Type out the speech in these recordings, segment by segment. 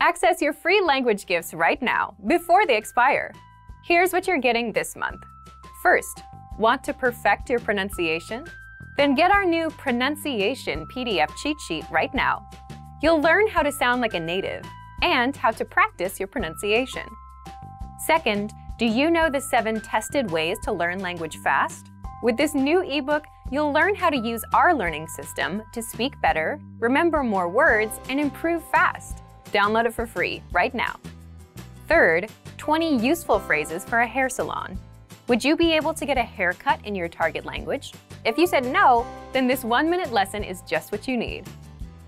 Access your free language gifts right now, before they expire. Here's what you're getting this month. First, want to perfect your pronunciation? Then get our new Pronunciation PDF cheat sheet right now. You'll learn how to sound like a native and how to practice your pronunciation. Second, do you know the seven tested ways to learn language fast? With this new ebook, you'll learn how to use our learning system to speak better, remember more words, and improve fast. Download it for free right now. Third, 20 useful phrases for a hair salon. Would you be able to get a haircut in your target language? If you said no, then this one-minute lesson is just what you need.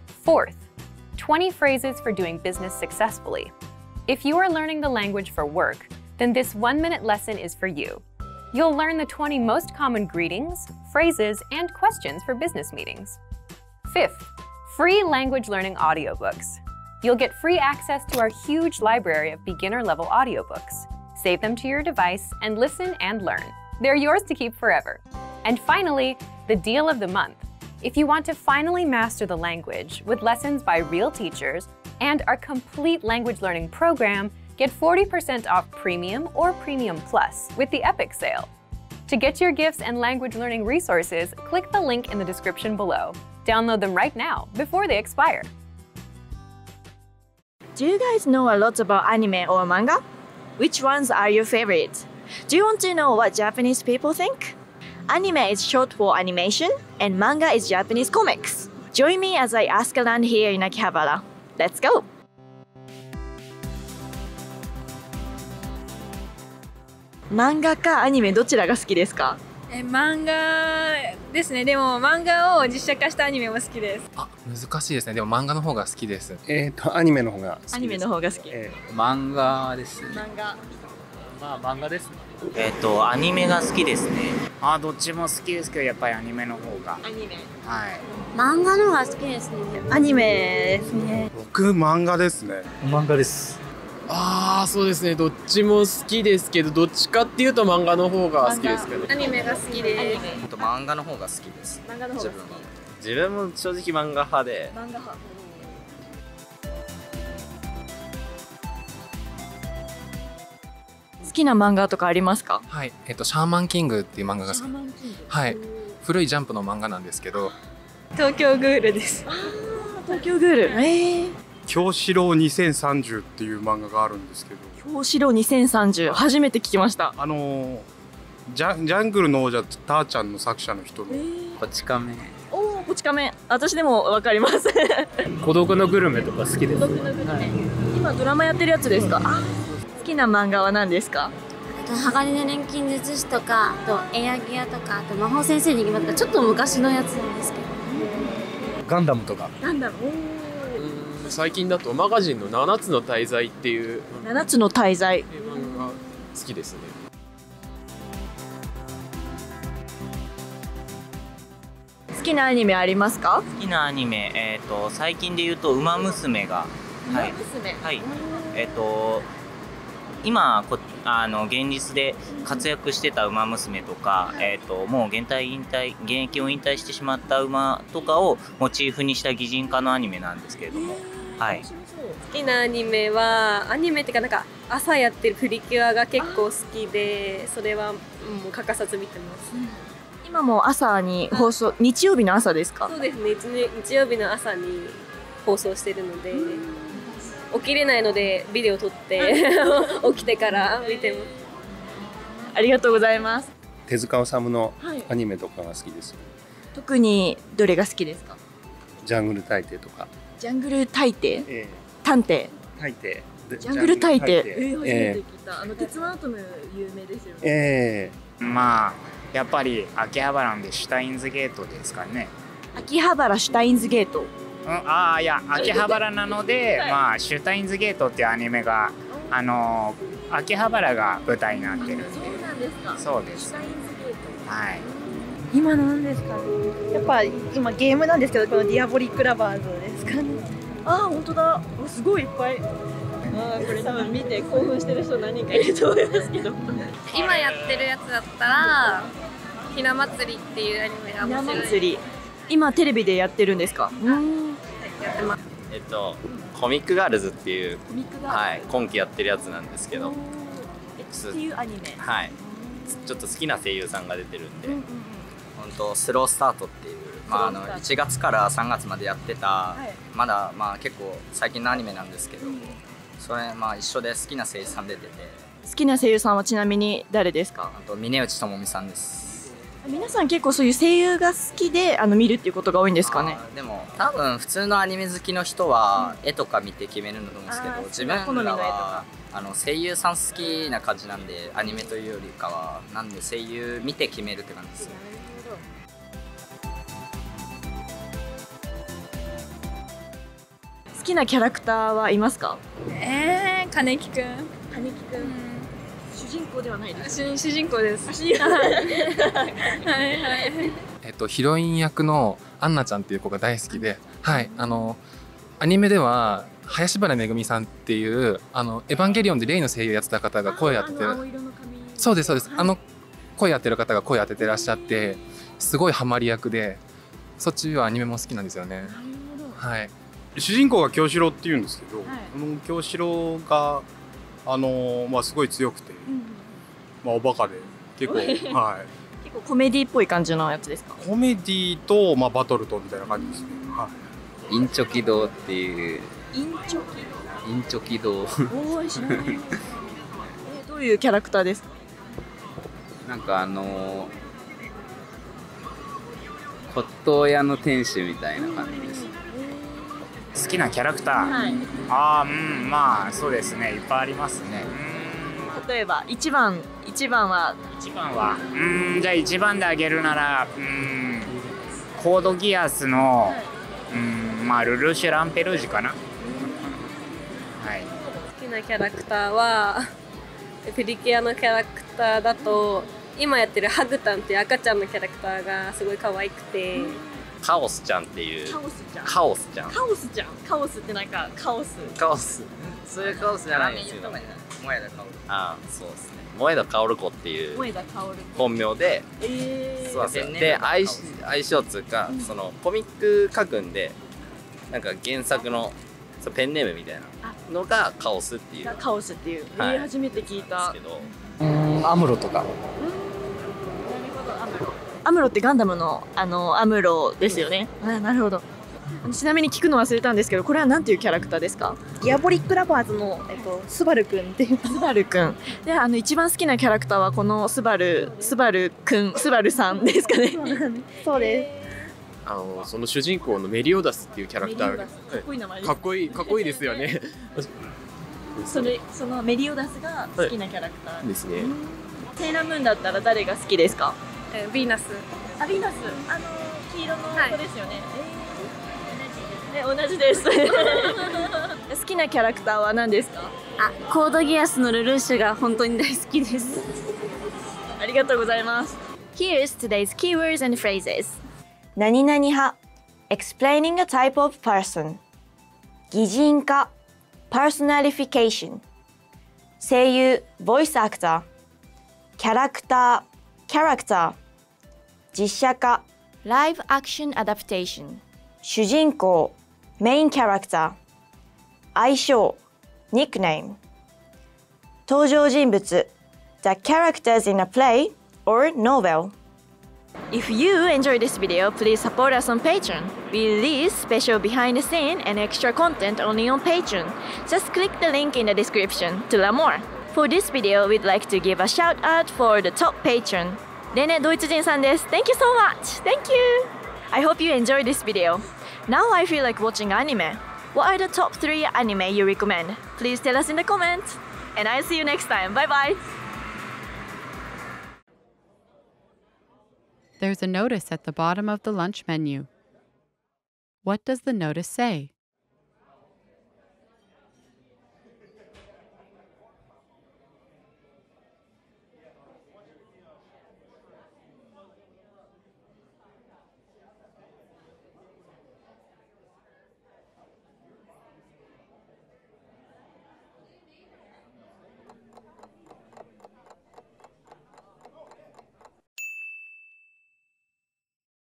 Fourth, 20 phrases for doing business successfully. If you are learning the language for work, then this one-minute lesson is for you. You'll learn the 20 most common greetings, phrases, and questions for business meetings. Fifth, free language learning audiobooks. You'll get free access to our huge library of beginner-level audiobooks. Save them to your device and listen and learn. They're yours to keep forever. And finally, the deal of the month. If you want to finally master the language with lessons by real teachers and our complete language learning program, get 40% off Premium or Premium Plus with the Epic Sale. To get your gifts and language learning resources, click the link in the description below. Download them right now before they expire. Do you guys know a lot about anime or manga? Which ones are your favorite? Do you want to know what Japanese people think? Anime is short for animation, and manga is Japanese comics. Join me as I ask around here in Akihabara. Let's go! Manga かアニメどちらが好きですかえ漫画ですねでも漫画を実写化したアニメも好きですあ難しいですねでも漫画の方が好きですえっ、とアニメの方がアニメの方が好き、えー、漫画ですね漫画まあ漫画ですねえっ、とアニメが好きですねあどっちも好きですけどやっぱりアニメの方がアニメはい漫画の方が好きですねアニメですね僕漫画ですね漫画ですああそうですねどっちも好きですけどどっちかっていうと漫画の方が好きですけど、アニメが好きですと漫画の方が好きです漫画の方が好き自分も正直漫画派で漫画派好きな漫画とかありますかはいえっ、とシャーマンキングっていう漫画が好きはい古いジャンプの漫画なんですけど東京グールです東京グールえー京四郎二千三十っていう漫画があるんですけど京四郎二千三十、初めて聞きましたあのジャジャングルの王者ターちゃんの作者の人のこち亀おおこち亀私でもわかります 孤独のグルメとか好きです、孤独のねはい、今ドラマやってるやつですか、うん、好きな漫画は何ですか鋼の錬金術師とかとエアギアとかあと魔法先生に行きますとちょっと昔のやつなんですけどガンダムとかガンダム最近だとマガジンの「七つの滞在」っていう七つの滞在漫画好きですね好きなアニメありますか好きなアニメ、えーと、最近で言うと「ウマ娘が」が、はい、はい、えっ、ー、と今こあの現実で活躍してた「ウマ娘」とか、えーと、もう現代引退現役を引退してしまった馬とかをモチーフにした擬人化のアニメなんですけれども。はい、好きなアニメはアニメっていうかなんか朝やってるプリキュアが結構好きでそれはもう欠かさず見てます、うん、今も朝に放送、日曜日の朝ですかそうですね日曜日の朝に放送してるので起きれないのでビデオ撮って 起きてから見てますありがとうございます手塚治虫のアニメとかが好きです、はい、特にどれが好きですかジャングル大帝とかジャングル大帝、えー、探偵大帝ジャングル大帝えー、初めて聞いた、あの鉄腕アトム有名ですよねええー、まあやっぱり秋葉原でシュタインズゲートですかね秋葉原シュタインズゲート、うん、ああいや秋葉原なので、はい、まあシュタインズゲートっていうアニメがあの秋葉原が舞台になってるんでそうですそうですはい今なんですかねやっぱ今ゲームなんですけどこの「ディアボリック・ラバーズ」ですかねああ本当だすごいいっぱいああこれ多分見て興奮してる人何人かいると思いますけど今やってるやつだったら「ひな祭り」っていうアニメが面白い祭り今テレビでやってるんですかやってますえっとコミックガールズっていうはい、今期やってるやつなんですけどっていうアニメはいちょっと好きな声優さんが出てるんで、うんうんとスロースタートっていう、まあ、あの1月から3月までやってた、はい、まだ、まあ、結構最近のアニメなんですけど、うん、それ、まあ、一緒で好きな声優さん出てて好きな声優さんはちなみに誰ですかあと峰内智美さんです皆さん結構そういう声優が好きであの見るっていうことが多いんですかねでも多分普通のアニメ好きの人は絵とか見て決めるんだと思うんですけど、うん、自分らはあの声優さん好きな感じなんでアニメというよりかはなんで声優見て決めるって感じですよねきなキャラクターはいますかええー、金木くん金木くん、主人公ではないです主人公です はいはいえっとヒロイン役のアンナちゃんっていう子が大好きで、はい、あのアニメでは林原めぐみさんっていう「あのエヴァンゲリオン」でレイの声優やってた方が声当ててそうですそうです、はい、あの声やってる方が声を当ててらっしゃってすごいハマり役でそっちはアニメも好きなんですよね。はい主人公が京志郎っていうんですけど、はい、この京志郎があのまあすごい強くて、うん、まあおバカで結構はい結構コメディっぽい感じのやつですかコメディとまあバトルとみたいな感じですね、うん、はい、インチョキ堂っていうインチョキ堂インチョキ堂おお知ないえどういうキャラクターですか なんかあのー、骨董屋の店主みたいな感じです、うん好きなキャラクター、はい、ああうんまあそうですねいっぱいありますね例えば一番一番は一番はうんじゃあ1番であげるならうんコードギアスの、はい、うんまあルルシュランペルージュかな、はい、好きなキャラクターはプリキュアのキャラクターだと今やってるハグタンっていう赤ちゃんのキャラクターがすごい可愛くて。うんカオスちゃんっていうカオスちゃんカオスちゃんカオスってなんかカオスカオスそういうカオスじゃないんですけど萌田薫ああそうですね萌田薫子っていう本名で、えー、そうですねで相性つうか、うそのコミック書くんでなんか原作のそうペンネームみたいなのがカオスっていうカオスっていう、言い、初めて聞いたですけどアムロとかなるほどアムロアムロってガンダムのあのアムロですよね、うん、あなるほどちなみに聞くの忘れたんですけどこれは何ていうキャラクターですかディアボリックラバーズの、えっと、スバルくんっていうスバルくんであの一番好きなキャラクターはこのスバルスバルくんスバルさんですかね そうですあのその主人公のメリオダスっていうキャラクターかっこいい名前かっこいいかっこいいですよね それそのメリオダスが好きなキャラクター、はい、ですねセーラームーンだったら誰が好きですかえー、ヴィーナスあヴィーナスあの黄色の子ですよね、はい、同じですね同じです好きなキャラクターは何ですかあコードギアスのルルーシュが本当に大好きですありがとうございます Here is today's keywords and phrases 何々派 Explaining a type of person 擬人化 Personalification 声優 Voice actor キャラクターキャラクター。実写化 Live Action Adaptation 主人公 Main Character 愛称 Nickname 登場人物 The characters in a play or novel If you enjoy this video, please support us on Patreon. We release special behind the scene and extra content only on Patreon. Just click the link in the description to learn more. For this video, we'd like to give a shout out for the top patron. Thank you so much! Thank you! I hope you enjoyed this video. Now I feel like watching anime. What are the top 3 anime you recommend? Please tell us in the comments. And I'll see you next time. Bye bye! There's a notice at the bottom of the lunch menu. What does the notice say?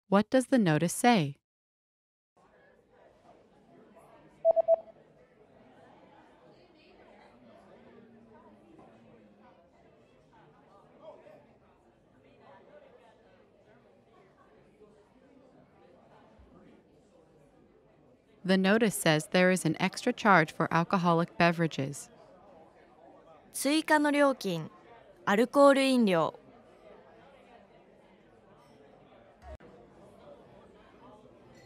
What does the notice say? The notice says there is an extra charge for alcoholic beverages. 追加の料金、アルコール飲料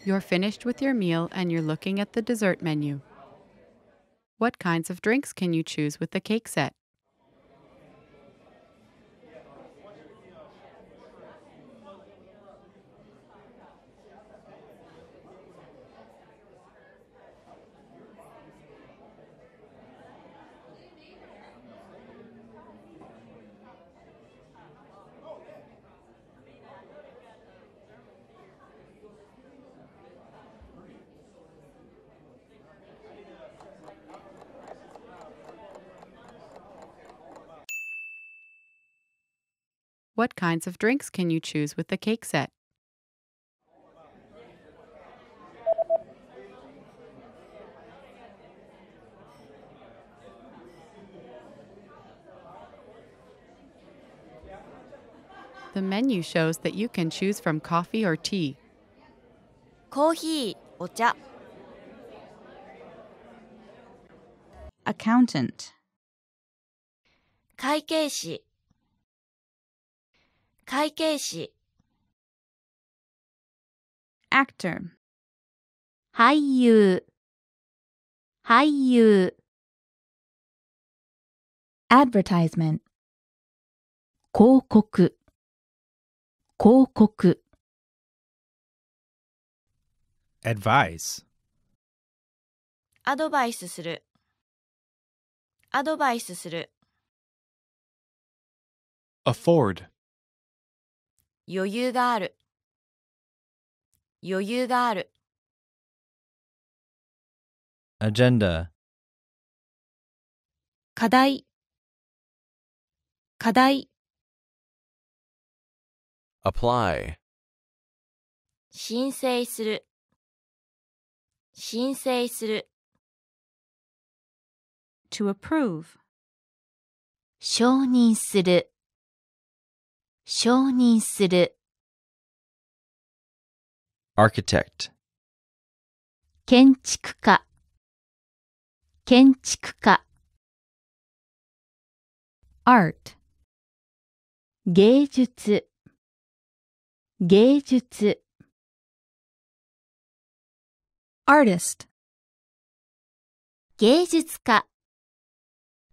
You're finished with your meal and you're looking at the dessert menu. What kinds of drinks can you choose with the cake set? What kinds of drinks can you choose with the cake set? The menu shows that you can choose from coffee or tea. Accountant. 会計士会計士 actor 俳優俳優 advertisement 広告広告アドバイスするアドバイスする afford 余裕がある余裕がある agenda 課題課題 apply 申請する申請する to approve 承認する承認する architect, 建築家建築家 art 芸術芸術 artist, 芸術家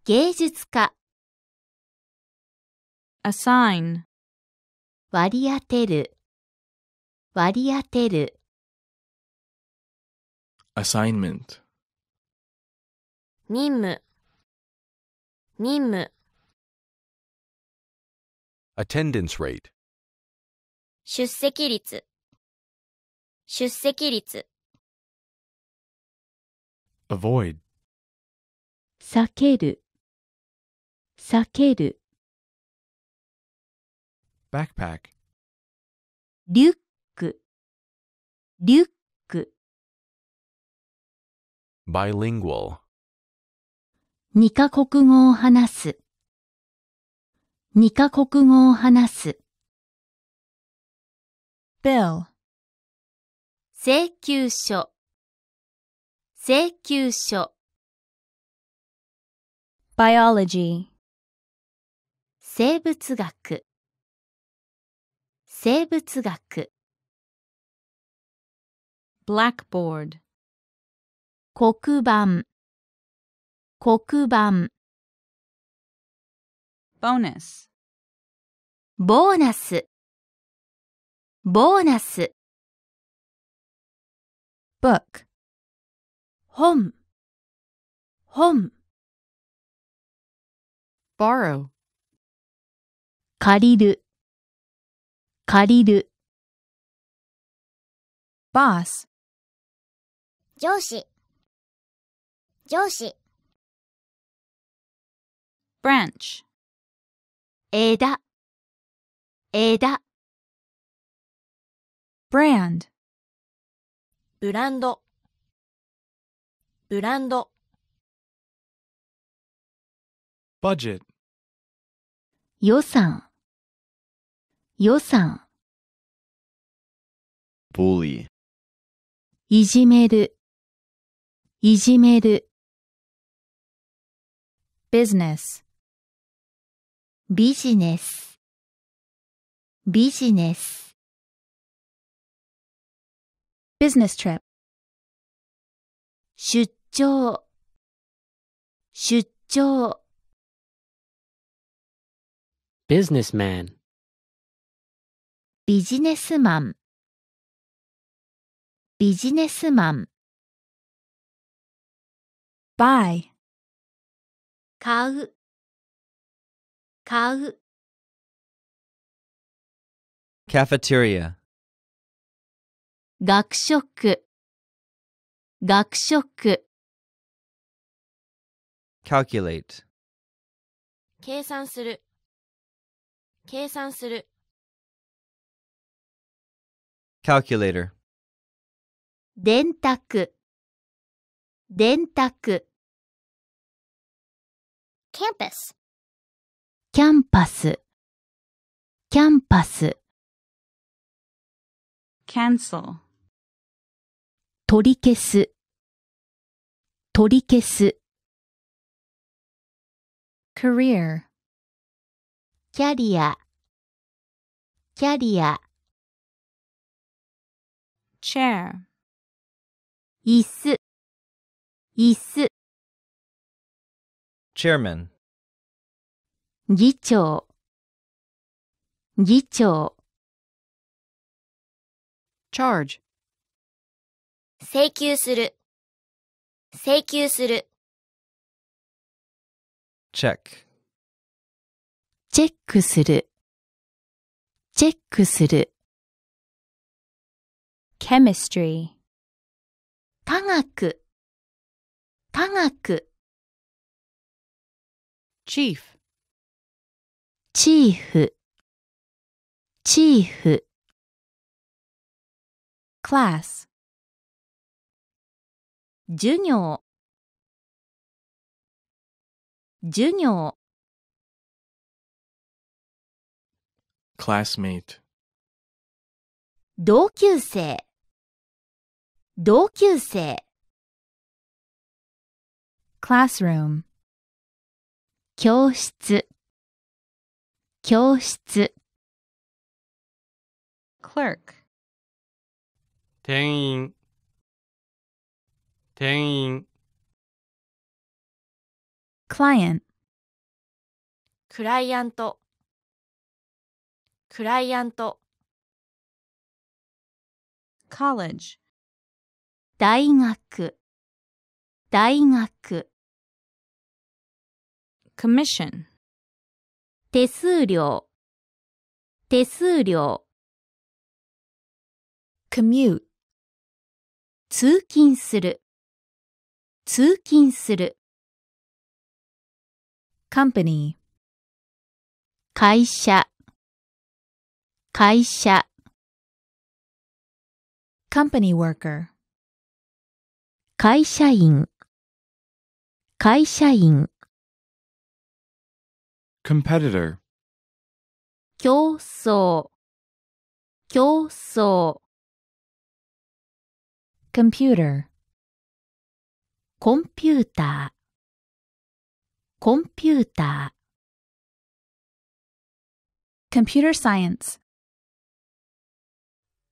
芸術家 assign, 割り当てる割り当てる assignment 任務任務 attendance rate 出席率出席率 avoid 避ける避ける backpack リュックリュック bilingual 二カ国語を話す二カ国語を話す bill 請求書請求書 biology 生物学生物学 blackboard 黒板黒板 bonus ボーナスボーナス book 本本 borrow 借りる借りる。バース。上司。上司。ブランチ。枝。枝。ブランド。ブランド。ブランド。バジェット。予算。予算 bully いじめるいじめる business ビジネスビジネス business trip 出張出張 businessman ビジネスマンビジネスマン buy 買う買う cafeteria 学食学食 calculate 計算する計算する Calculator. 電卓電卓 campus キャンパスキャンパス cancel 取り消す取り消す career キャリアキャリア chair 椅子椅子 chairman 議長議長 charge 請求する請求する check チェックするチェックする chemistry 科学科学 chief チーフチーフ class 授業授業 classmate 同級生同級生 classroom 教室教室 clerk 店員店員 client クライアントクライアント college 大学大学 commission 手数料手数料 commute 通勤する通勤する company 会社会社 company worker 会社員会社員 competitor 競争競争 computer コンピューターコンピューター computer science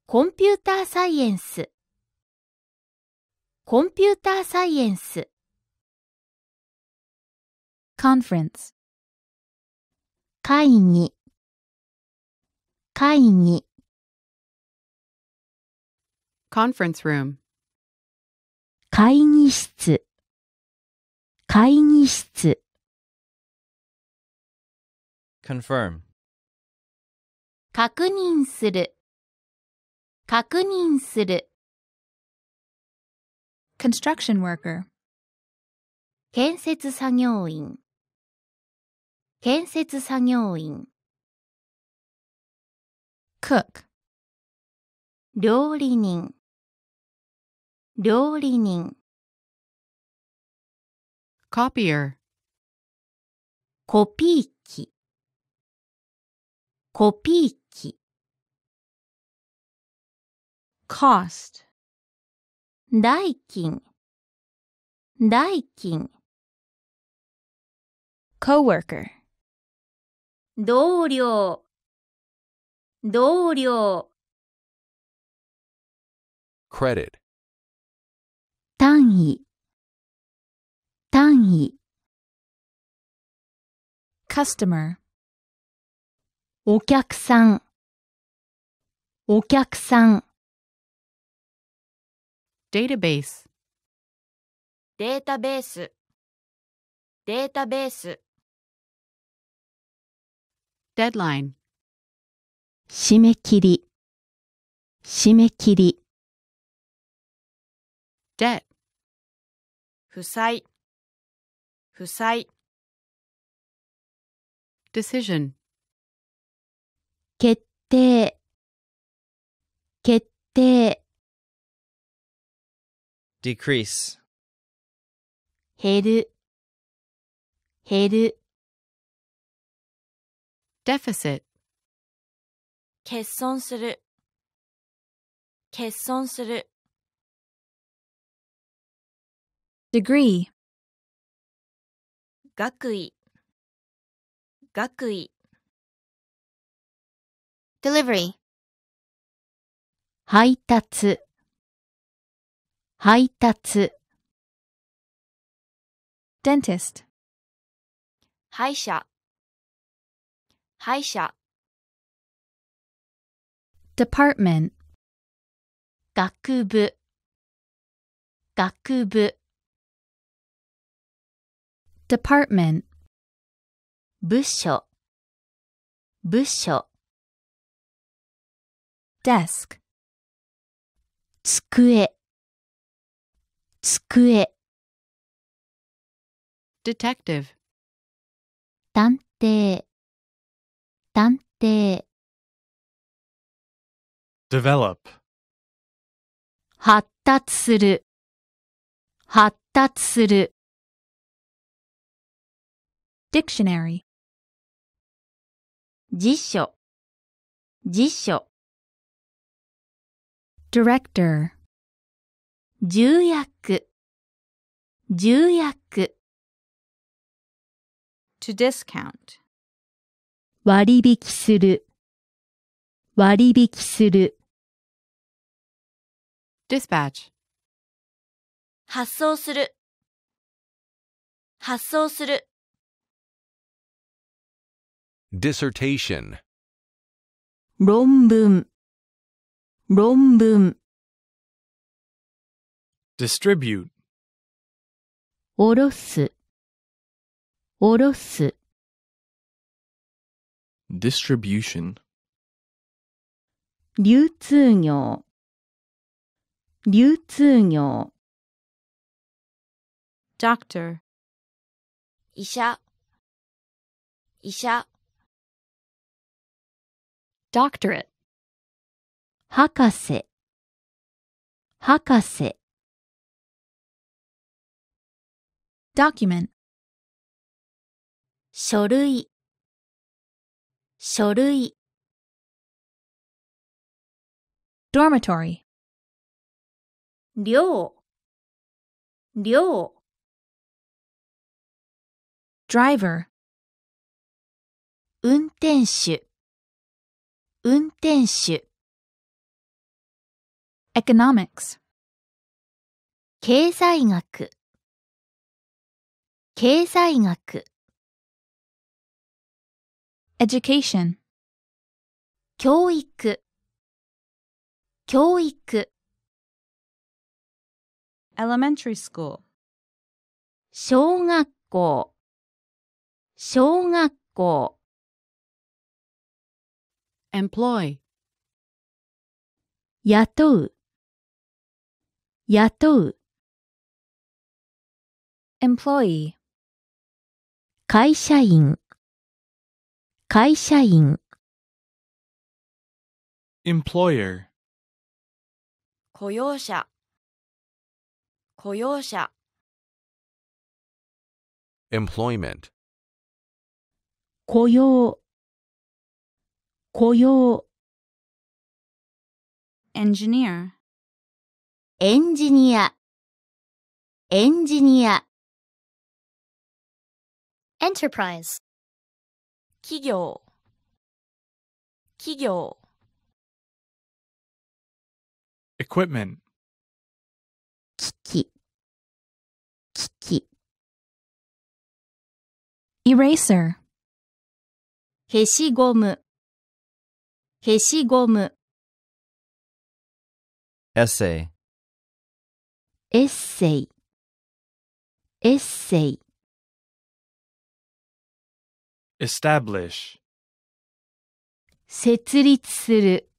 コンピューターサイエンスコンピューターサイエンス conference 会議会議 conference room 会議室会議室 confirm 確認する確認する construction worker 建設作業員建設作業員 cook 料理人料理人 copier コピー機コピー機 cost 代金代金 coworker 同僚同僚 credit 単位単位 customer お客さんお客さん database データベースデータベース deadline 締め切り締め切り debt 負債負債 decision 決定決定 decrease 減る減る deficit 欠損する欠損する degree 学位学位 delivery 配達配達 dentist 歯医者歯医者 department 学部学部 department 部署部署 desk 机机 detective 探偵探偵 develop 発達する発達する dictionary 辞書辞書 director 重役重役 to discount 割引する割引する dispatch 発送する発送する dissertation 論文論文 distribute おろすおろす distribution 流通業流通業 doctor 医者医者 doctorate 博士博士 document 書類書類 dormitory 寮寮 driver 運転手運転手 economics 経済学経済学 education 教育教育 elementary school 小学校小学校 employ 雇う雇う employee 会社員会社員 employer 雇用者雇用者 employment 雇用雇用 engineer エンジニアエンジニア enterprise 企業企業 equipment 機器機器 eraser 消しゴム消しゴム essay Essay. establish 設立する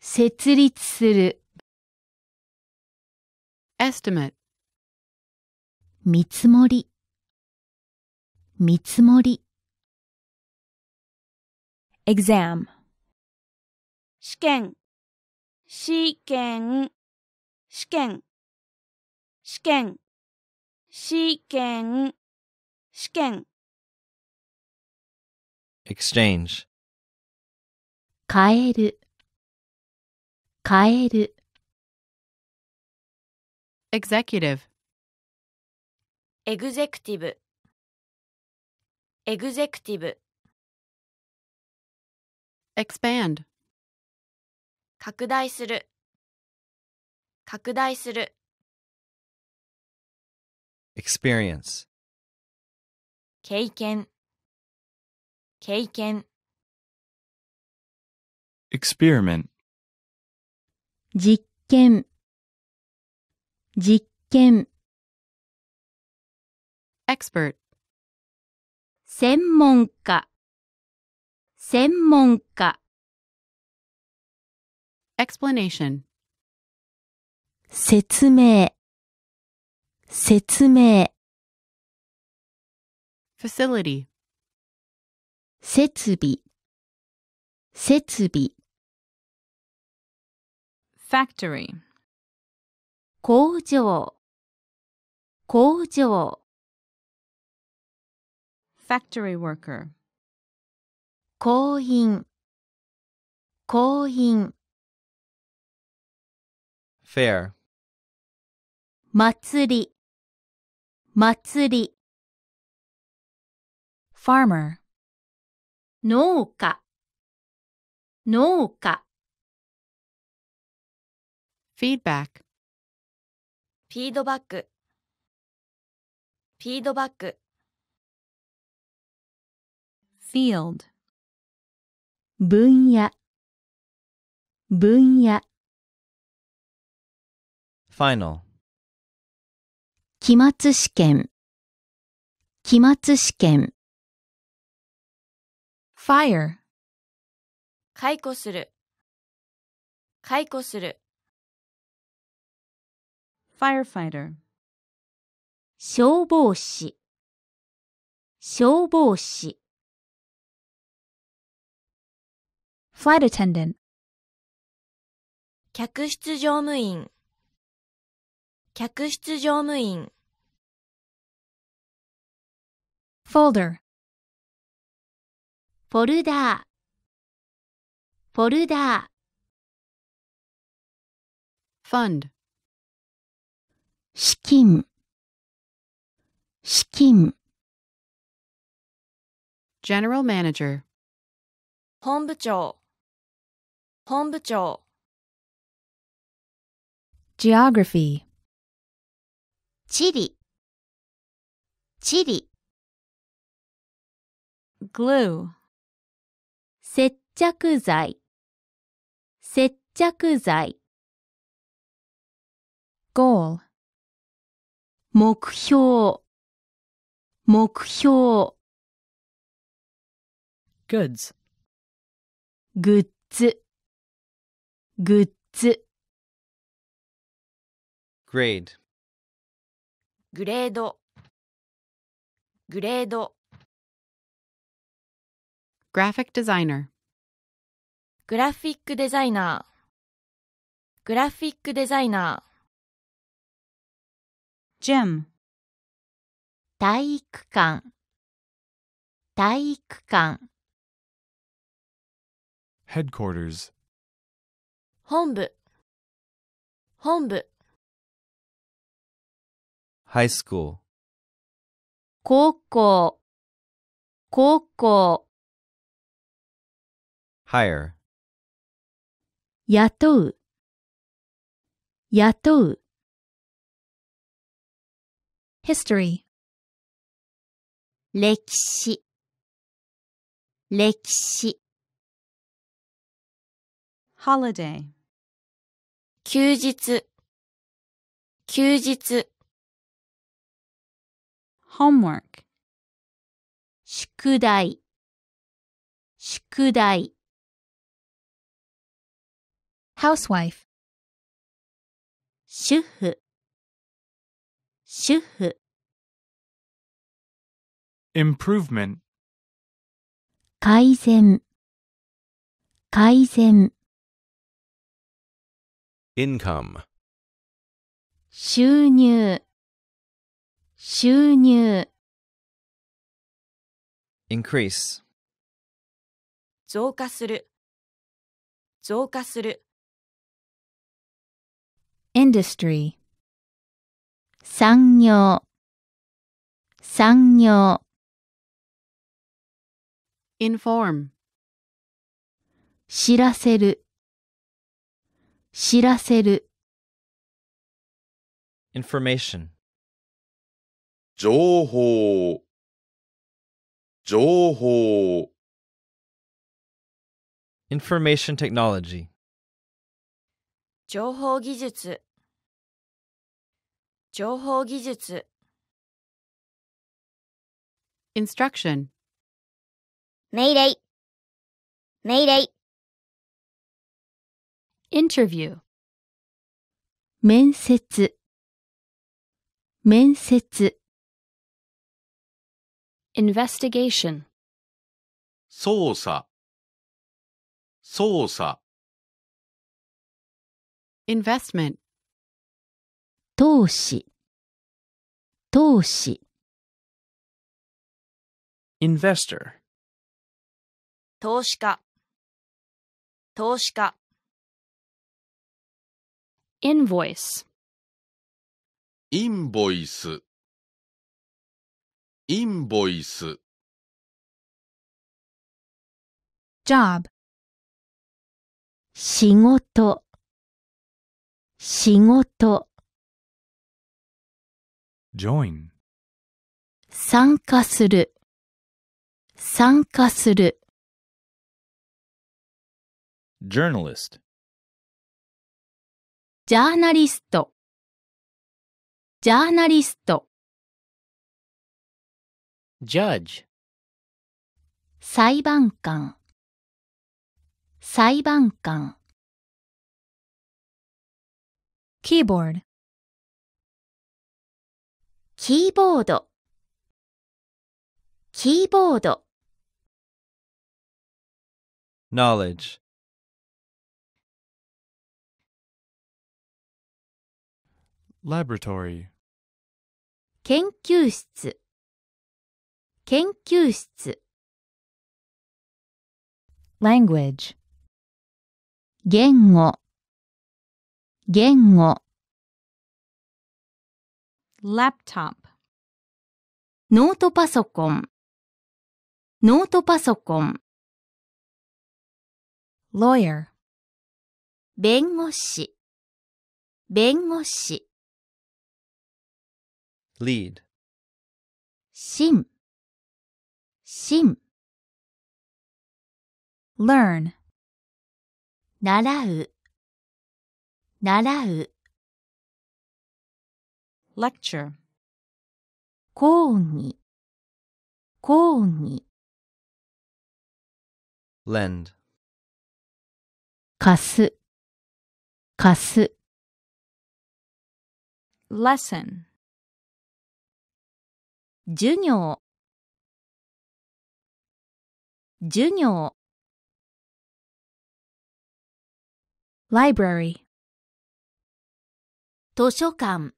設立する estimate 見積もり見積もり exam 試験試験試験試験試験試験 exchange 変える変える executive e e x エグゼクテ e ブエグゼクティブ expand 拡大する拡大する experience 経験経験 experiment 実験実験 expert 専門家専門家 explanation 説明説明 facility 設備設備 factory 工場工場 factory worker 工員工員 fair 祭り祭り farmer 農家農家 feedback フィードバックフィードバック field 分野分野 final 期末試験期末試験 fire 解雇する解雇する firefighter 消防士消防士 flight attendant 客室乗務員客室乗務員 folder フォルダーフォルダー fund 資金資金 general manager 本部長本部長 geography 地理地理 glue 接着剤接着剤 goal 目標目標 goods グッズグッズ grade グレードグレードグラフィックデザイナーグラフィックデザイナージェム体育館体育館ヘッコーターズ本部本部ハイスクール高校高校 hire 雇う雇う history 歴史歴史 holiday 休日休日 homework 宿題宿題 housewife 主婦主婦 improvement 改善改善 income 収入収入 increase 増加する増加する industry 産業産業 inform 知らせる. information 情報. information technology 情報技術情報技術 Instruction 命令命令 Interview 面接面接 Investigation 捜査捜査 investment 投資投資 investor 投資家投資家 invoice インボイスインボイス job 仕事仕事 join 参加する参加する journalist ジャーナリストジャーナリスト judge 裁判官裁判官 keyboard キーボードキーボード knowledge 研究室研究室 language 言語言語 laptop ノートパソコンノートパソコン lawyer 弁護士弁護士 lead 心心 learn 習う習う lecture 高音に高音に lend 貸す貸す lesson 授業授業 library 図書館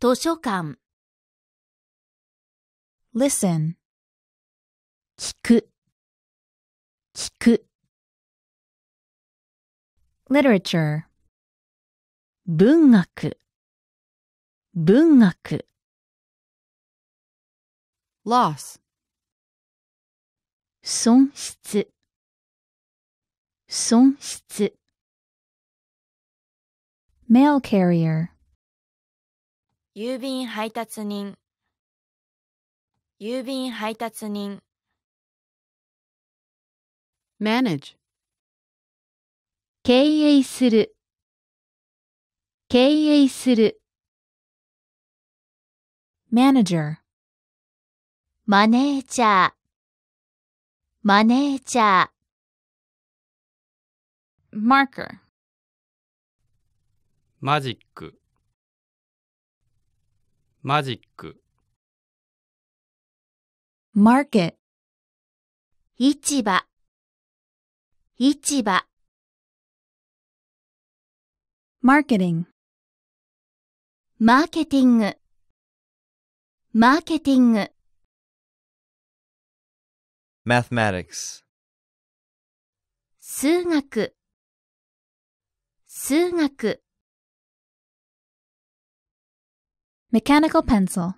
図書館 listen 聞く聞く literature 文学文学 loss 損失損失 mail carrier 郵便配達人郵便配達人 manage 経営する経営する manager マネージャーマネージャー marker マジックマジックマーケット市場市場マーケティングマーケティングマーケティング mathematics 数学数学 mechanical pencil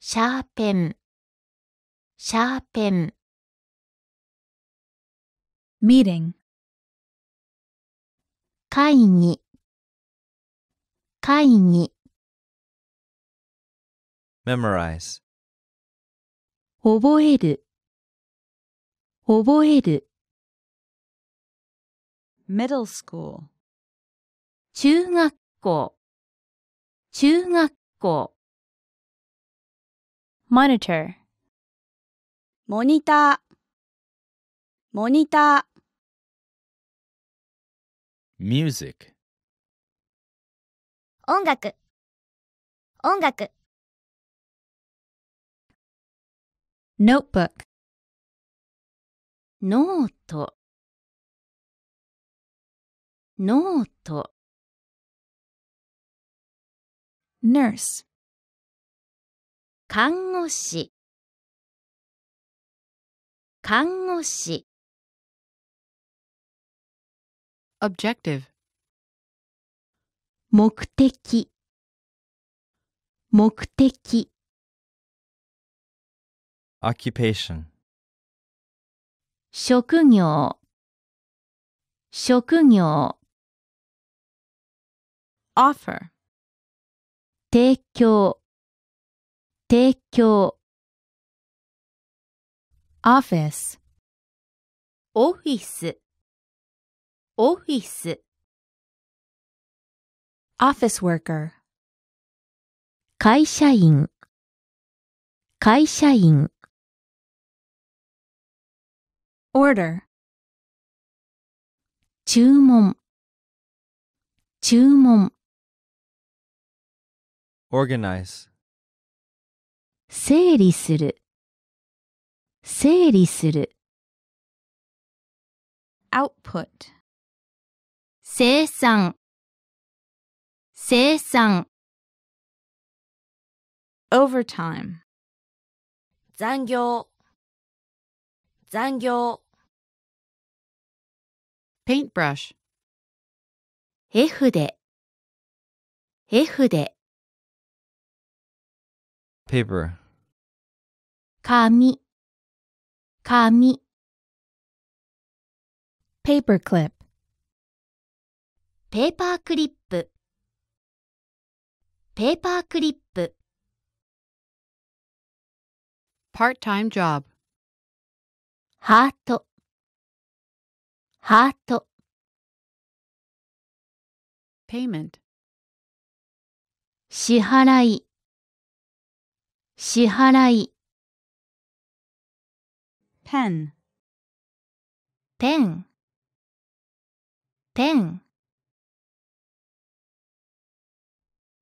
シャーペンシャーペン meeting 会議会議 memorize 覚える覚える middle school 中学校中学校 monitor モニターモニター music 音楽音楽 notebook ノートノート nurse 看護師看護師 objective 目的目的 occupation 職業職業 offer 提供提供 office オフィスオフィス office worker 会社員会社員 order 注文注文 organize 整理する整理する output 生産生産 overtime 残業残業 paintbrush 絵筆絵筆 paper 紙紙 paper clip ペーパークリップペーパークリップ part-time job ハートハート payment 支払い支払い。ペン。ペン。ペン。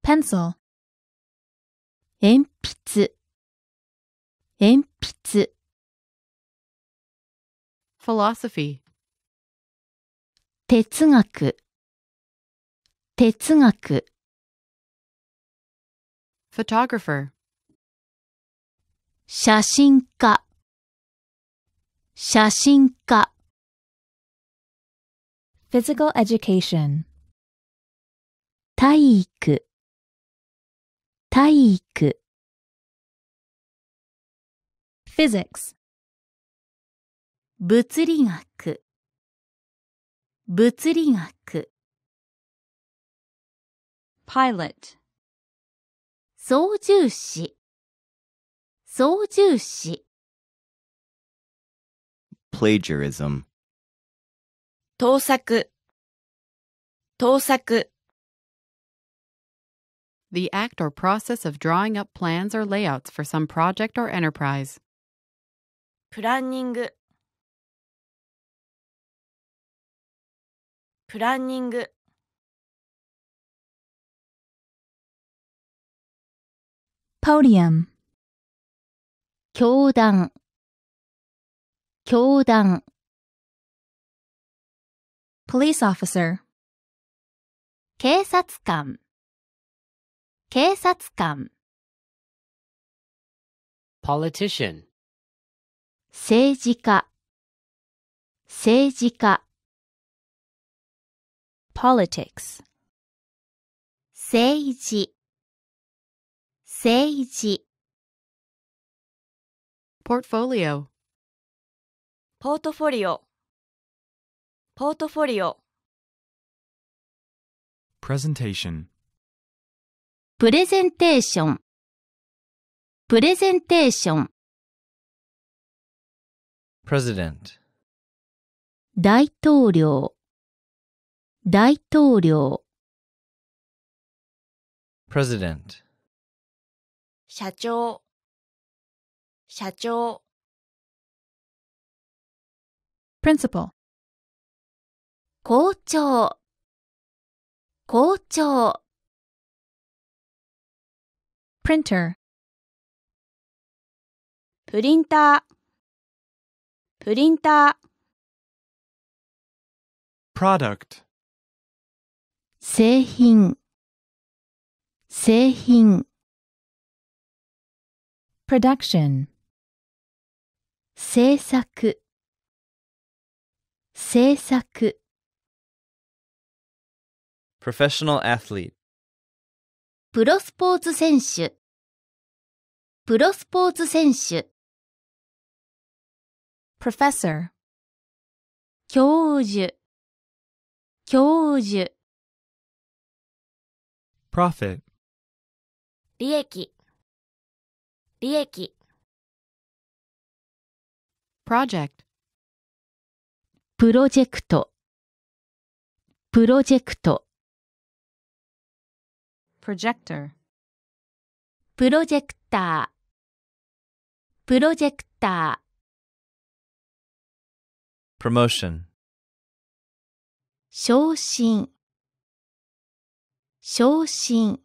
ペンソ。鉛筆。鉛筆。フィロソフィー。哲学。哲学。フォトグラファー。写真家写真家 Physical Education 体育体育 Physics 物理学物理学 Pilot 操縦士操縦士 plagiarism 盗作盗作 The act or process of drawing up plans or layouts for some project or enterprise. プランニングプランニング podium 教団、教団。police officer, 警察官、警察官。politician, 政治家、政治家。politics, 政治、政治。portfolio ポートフォリオポートフォリオ presentation プレゼンテーションプレゼンテーション president 大統領大統領 president 社長社長 principal 校長校長 printer プリンタープリンター product 製品製品 production 制作制作 professional athlete プロスポーツ選手プロスポーツ選手 professor 教授教授 profit 利益利益 project プロジェクトプロジェクト projector プロジェクタープロジェクター promotion 昇進昇進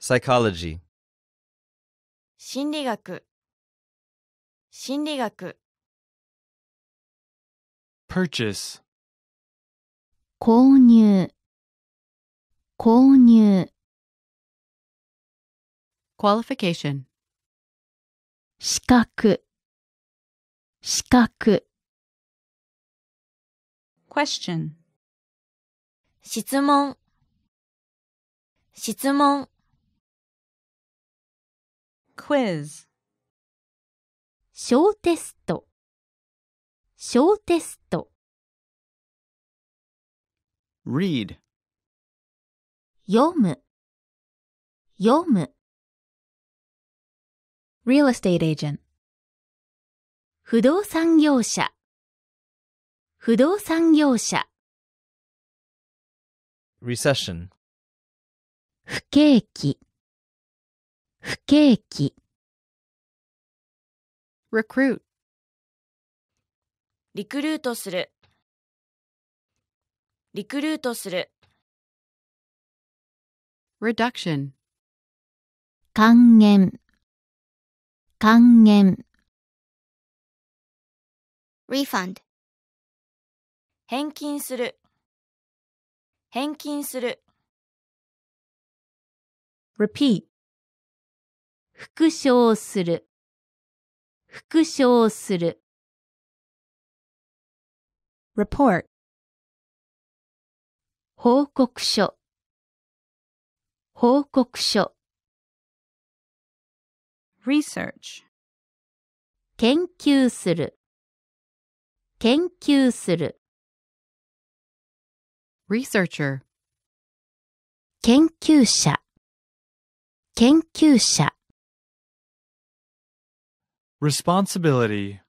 psychology 心理学心理学 purchase 購入購入 qualification 資格資格 question 質問質問 quiz 小テスト、小テスト。read, 読む、読む。real estate agent, 不動産業者、不動産業者。recession, 不景気、不景気。recruit リクルートするリクルートする reduction 還元還元 refund 返金する返金する repeat 復唱する復唱する。report 報告書報告書 research 研究する研究する researcher 研究者研究者 responsibility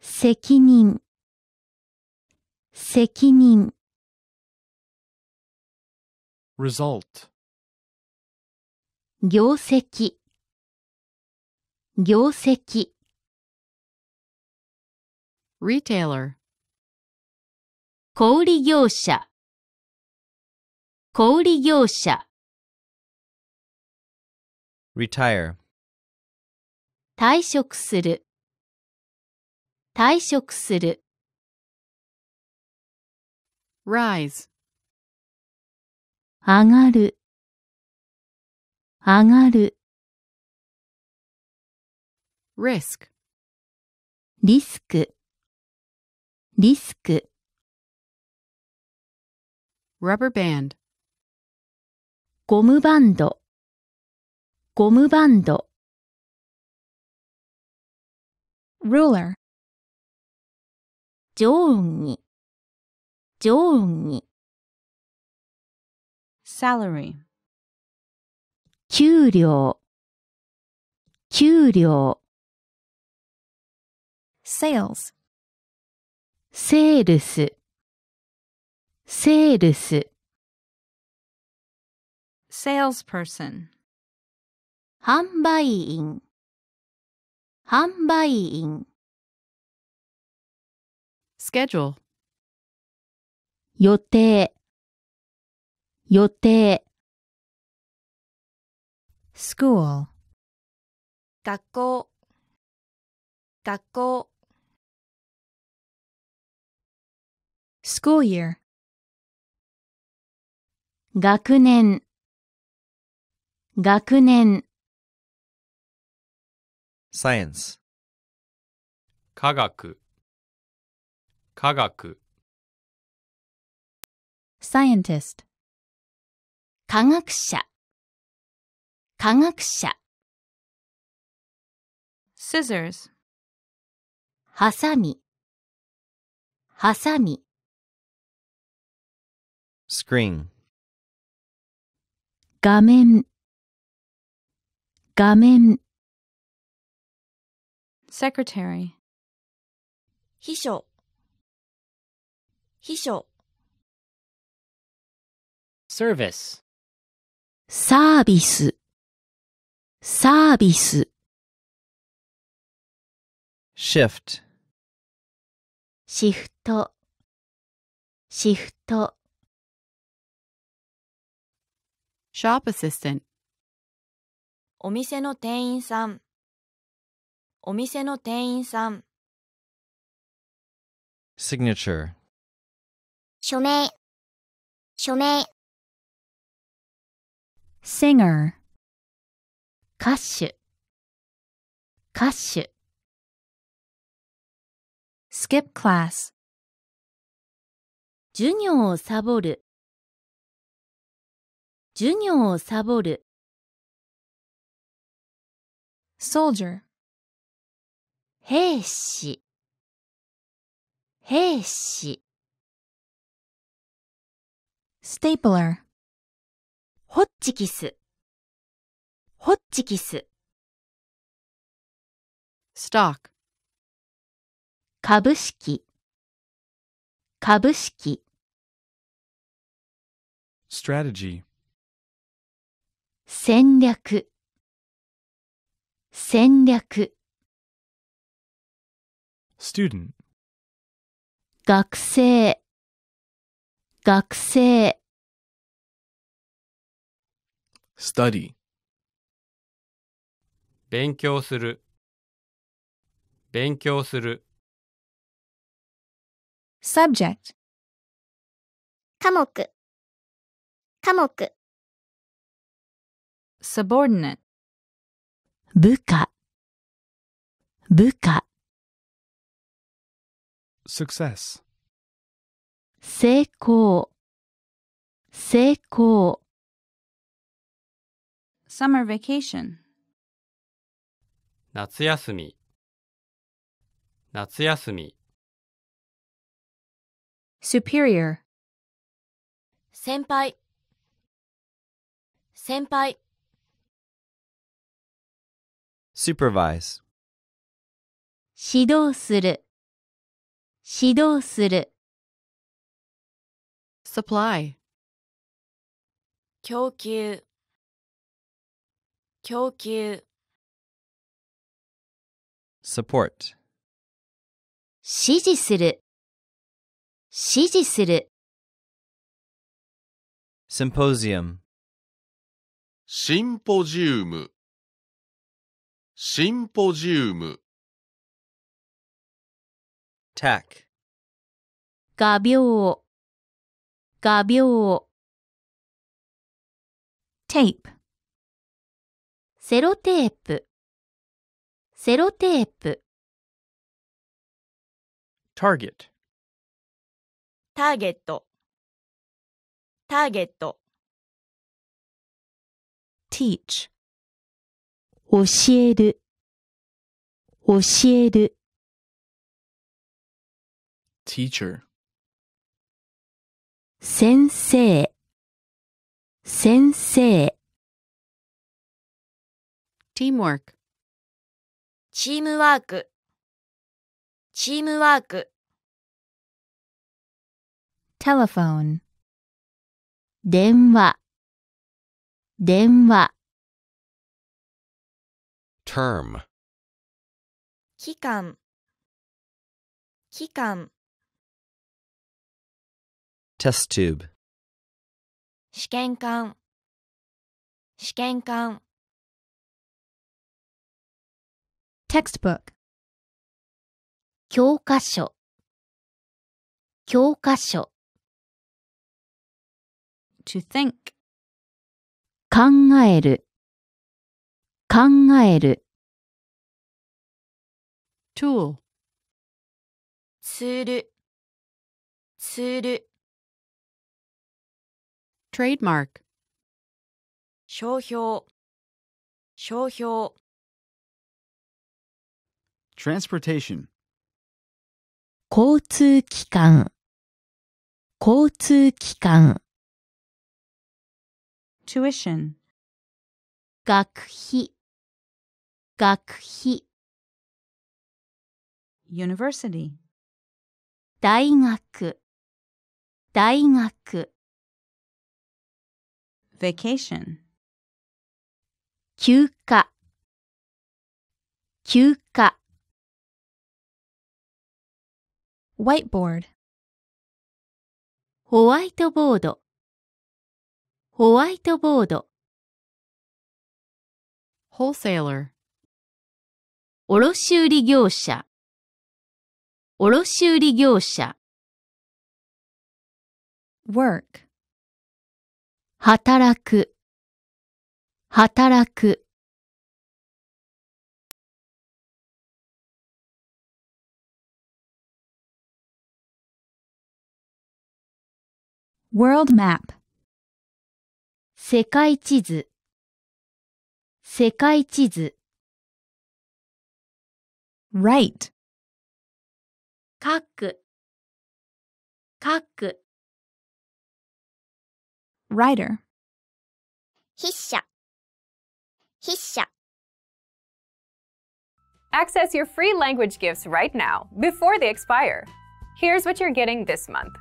責任責任 result 業績業績 retailer 小売業者小売業者 retire 退職する退職する rise 上がる上がる risk リスクリスク rubber band ゴムバンドゴムバンド ruler 上に上に salary 給料給料 sales セールスセールス salesperson 販売員販売員 schedule 予定予定 school 学校学校 school year 学年学年 science 科学科学 scientist 科学者科学者 scissors ハサミハサミ screen 画面画面 secretary 秘書秘書 service サービスサービス shift シフトシフト shop assistant お店の店員さんお店の店員さん signature 署名署名 singer 歌手歌手 skip class 授業をサボる授業をサボる soldier 兵士兵士 stapler ホッチキスホッチキス stock 株式株式 strategy 戦略戦略 student 学生学生 study 勉強する勉強する subject 科目科目 subordinate 部下部下 success 成功成功 summer vacation 夏休み夏休み superior 先輩先輩 supervise 指導する指導する supply 供給供給 support 支持する支持する symposium シンポジウムシンポジウム tack 画鋲画鋲 tape セロテープセロテープ target ターゲットターゲット teach 教える教える teacher 先生先生 teamwork チームワークチームワーク telephone 電話電話 term 期間期間 test tube 試験管試験管 textbook 教科書教科書 to think 考える考える tool ツールツール trademark 商標商標 transportation 交通機関交通機関 tuition 学費学費 university 大学大学 vacation 休暇休暇 whiteboard ホワイトボードホワイトボード wholesaler 卸売業者卸売業者 work 働く、働く。World Map 世界地図世界地図 Right 書く書く writer 筆者筆者 Access your free language gifts right now before they expire. Here's what you're getting this month.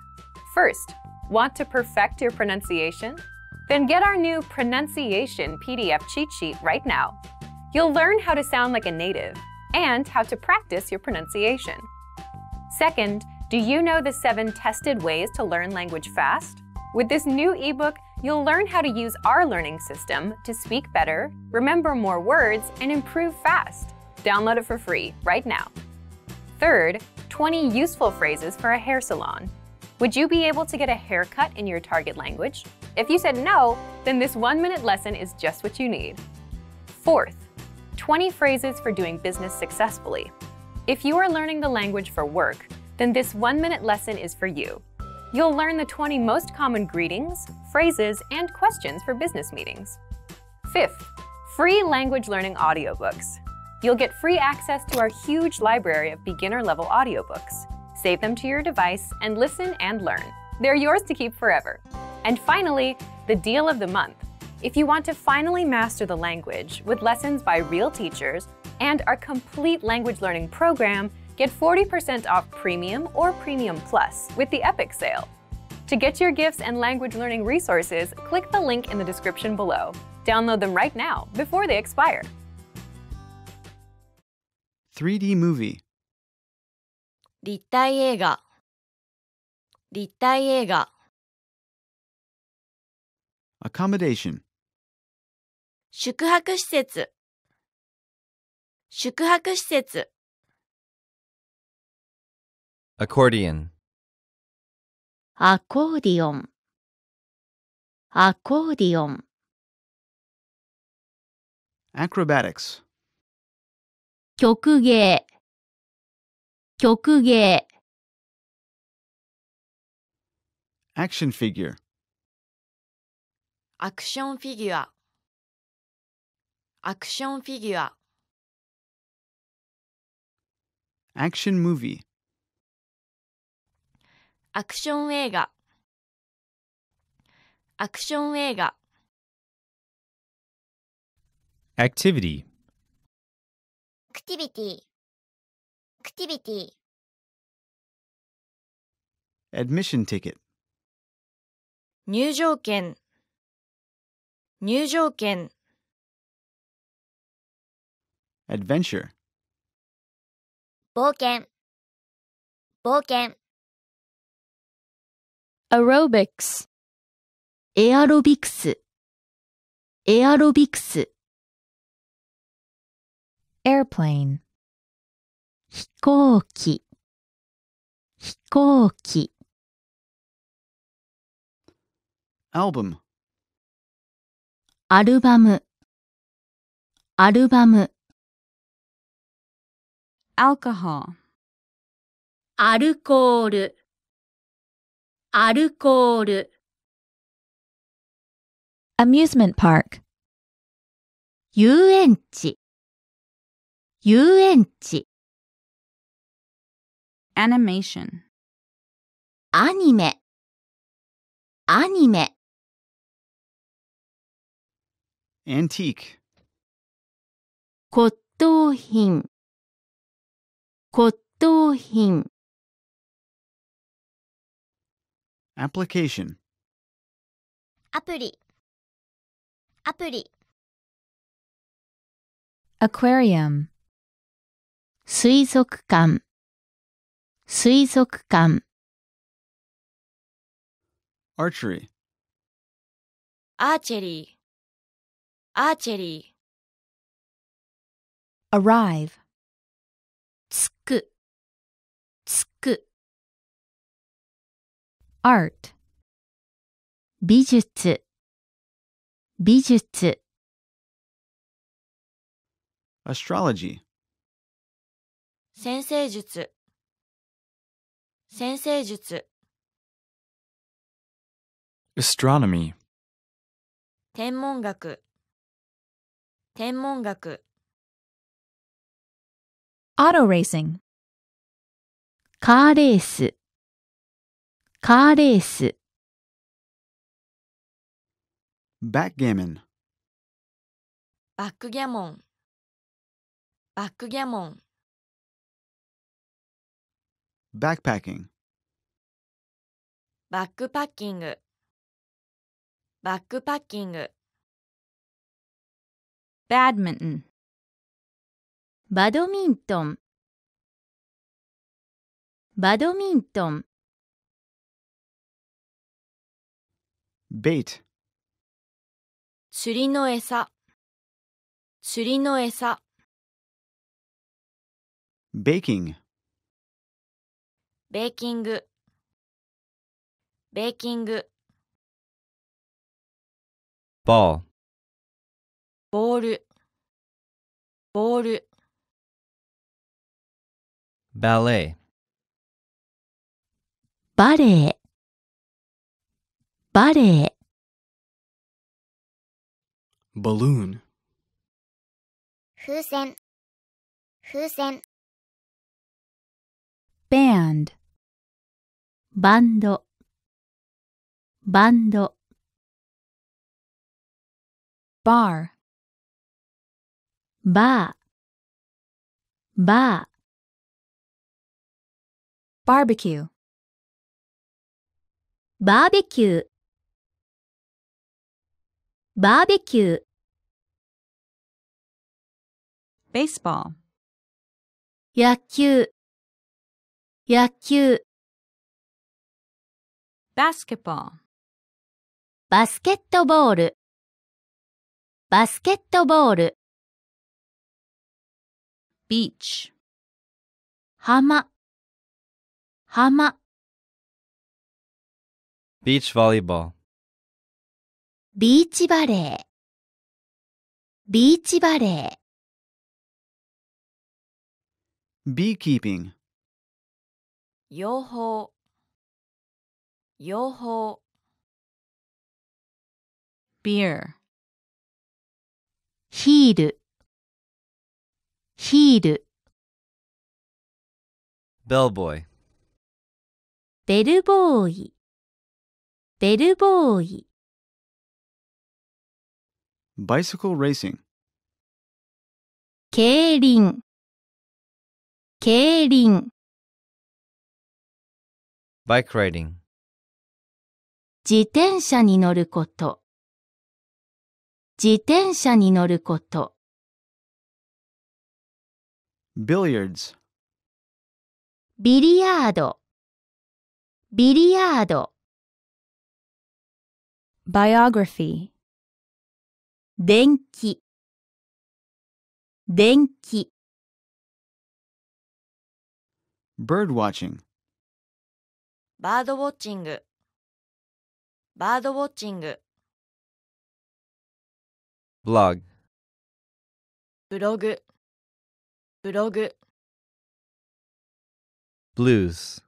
First, want to perfect your pronunciation? Then get our new pronunciation PDF cheat sheet right now. You'll learn how to sound like a native and how to practice your pronunciation. Second, do you know the seven tested ways to learn language fast? With this new ebook, you'll learn how to use our learning system to speak better, remember more words, and improve fast. Download it for free right now. Third, 20 useful phrases for a hair salon. Would you be able to get a haircut in your target language? If you said no, then this one-minute lesson is just what you need. Fourth, 20 phrases for doing business successfully. If you are learning the language for work, then this one-minute lesson is for you. You'll learn the 20 most common greetings, phrases, and questions for business meetings. Fifth, free language learning audiobooks. You'll get free access to our huge library of beginner-level audiobooks. Save them to your device and listen and learn. They're yours to keep forever. And finally, the deal of the month. If you want to finally master the language with lessons by real teachers and our complete language learning program, Get 40% off Premium or Premium Plus with the Epic sale. To get your gifts and language learning resources, click the link in the description below. Download them right now before they expire. 3D movie 立体映画立体映画 accommodation 宿泊施設宿泊施設 accordion accordion accordion acrobatics 曲芸曲芸 action figure アクションフィギュアアクションフィギュア action movie アクション映画アクション映画アクティビティアクティビティアクティビティアドミ i s s i o n t i c 入場券入場券アドベンチ t u 冒険冒険 aerobics エアロビクスエアロビクス airplane 飛行機飛行機 album アルバムアルバム alcohol アルコールアルコール amusement park 遊園地遊園地 animation アニメアニメ antique 骨董品骨董品 Application アプリアプリ aquarium 水族館水族館 Archery アーチェリーアーチェリー arrive 着く art 美術美術 astrology 先生術先生術 astronomy 天文学天文学 auto racing カーレースカーレース b a c k g a m バックギャモンバックギャモンバックパッキング。バックパッキングバックパッキングバッ d m i n t バドミントンバドミントン bait 釣りの餌釣りの餌 baking ベーキングベーキング ball ボールボール ballet バレエバレー balloon 風船風船 band バンドバンド bar バーバー barbecue バーベキューバーベキュー。ベースボール。野球。野球。バスケットボール。バスケットボール。バスケットボール。ビーチ。浜。浜。ビーチボリーボービーチバレービーチバレー beekeeping 養蜂養蜂 beer ヒールヒール bellboy ベルボーイベルボーイ Bicycle racing 競輪競輪 Bike riding 自転車に乗ること自転車に乗ること Billiards ビリヤードビリヤード Biography 電気電気 bird watching バードウォッチングバードウォッチング blog ブログブログ blues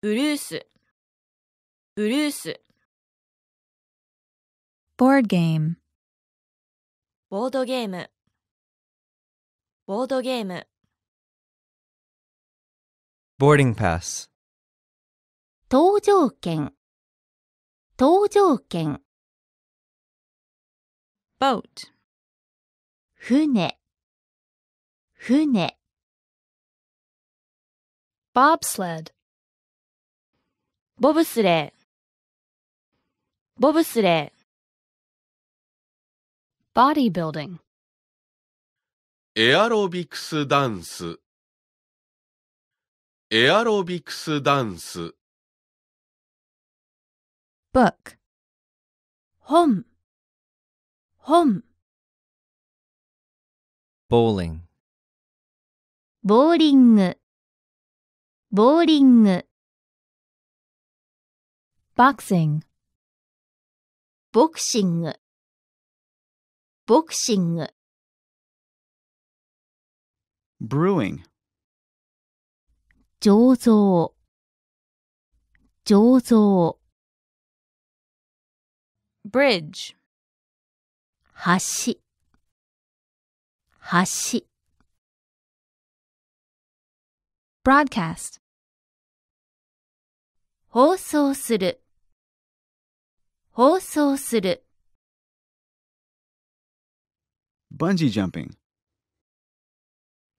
ブルースブルース board game ボードゲームボードゲーム boarding 搭乗券搭乗券 b o a 船船 b o b s l e ボブスレーボブスレー bodybuilding エアロビクスダンスエアロビクスダンス book 本本 bowling ボーリングボーリング boxing ボクシングボクシング brewing 醸造醸造 bridge 橋橋 broadcast 放送する放送するバンジージャンプ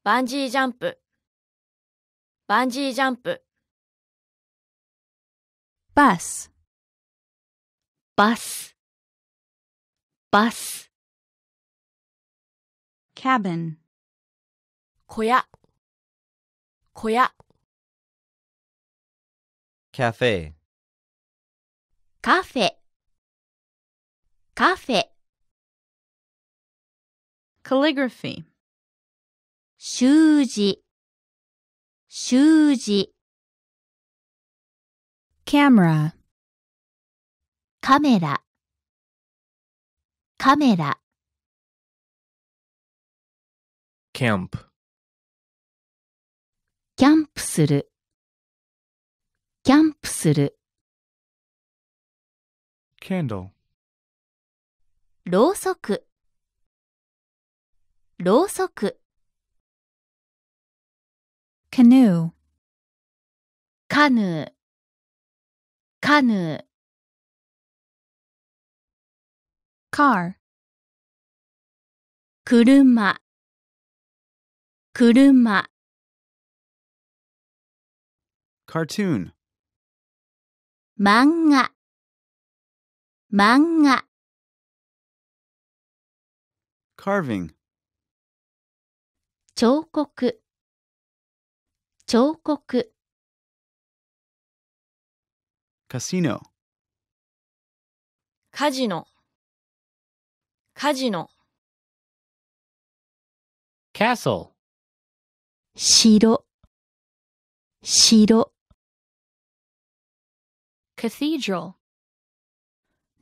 バンジージャンプバスバスバス c a ベン。n 小屋小屋 c a f カフェカフェ calligraphy 習字習字 camera カメラカメラ camp キャンプするキャンプする candle ろうそくろうそく。カヌー、カヌー、カヌー。カー、車、車。カートゥーン、漫画、漫画。Carving. 彫刻カジノカジノカジノカッル城城カテドラ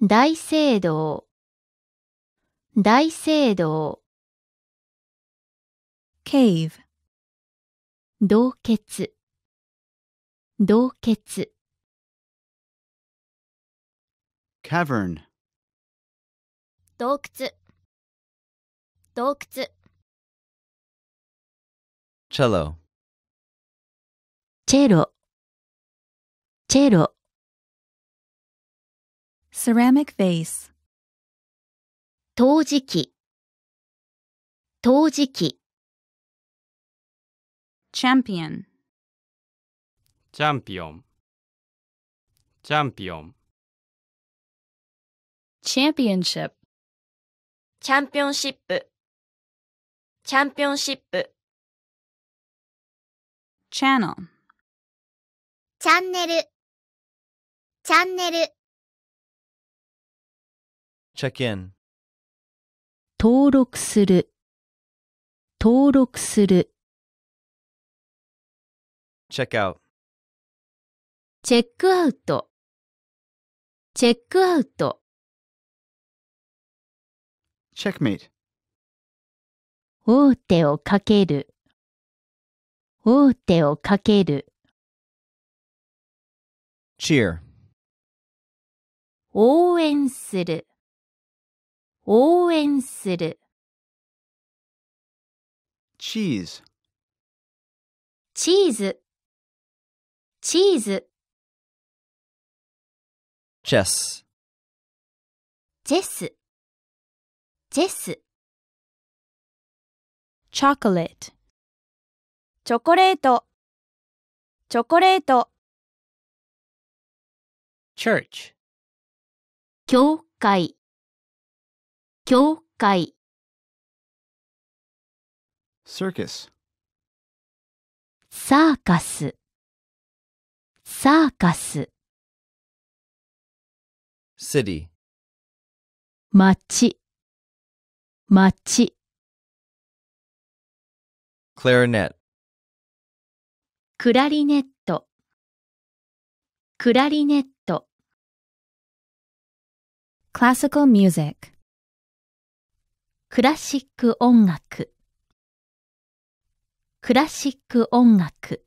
ル大聖堂大聖堂 cave 洞穴洞穴 cavern 洞窟洞窟 cello チェロチェロ ceramic vase 陶磁器陶磁器 champion チャンピオンチャンピオン championship チャンピオンシップチャンピオンシップ channel チャンネルチャンネル check in 登録する登録する check out チェックアウトチェックアウト checkmate 王手をかける王手をかける cheer 応援する応援するチーズ。チーズチーズ、c ェス。ジェス、ジェス、c h o c o l チョコレート、チョコレート、church, 教会、教会、circus. サーカス、サーカス city, 町町 clarinet, クラリネットクラリネット classical music, クラシック音楽クラシック音楽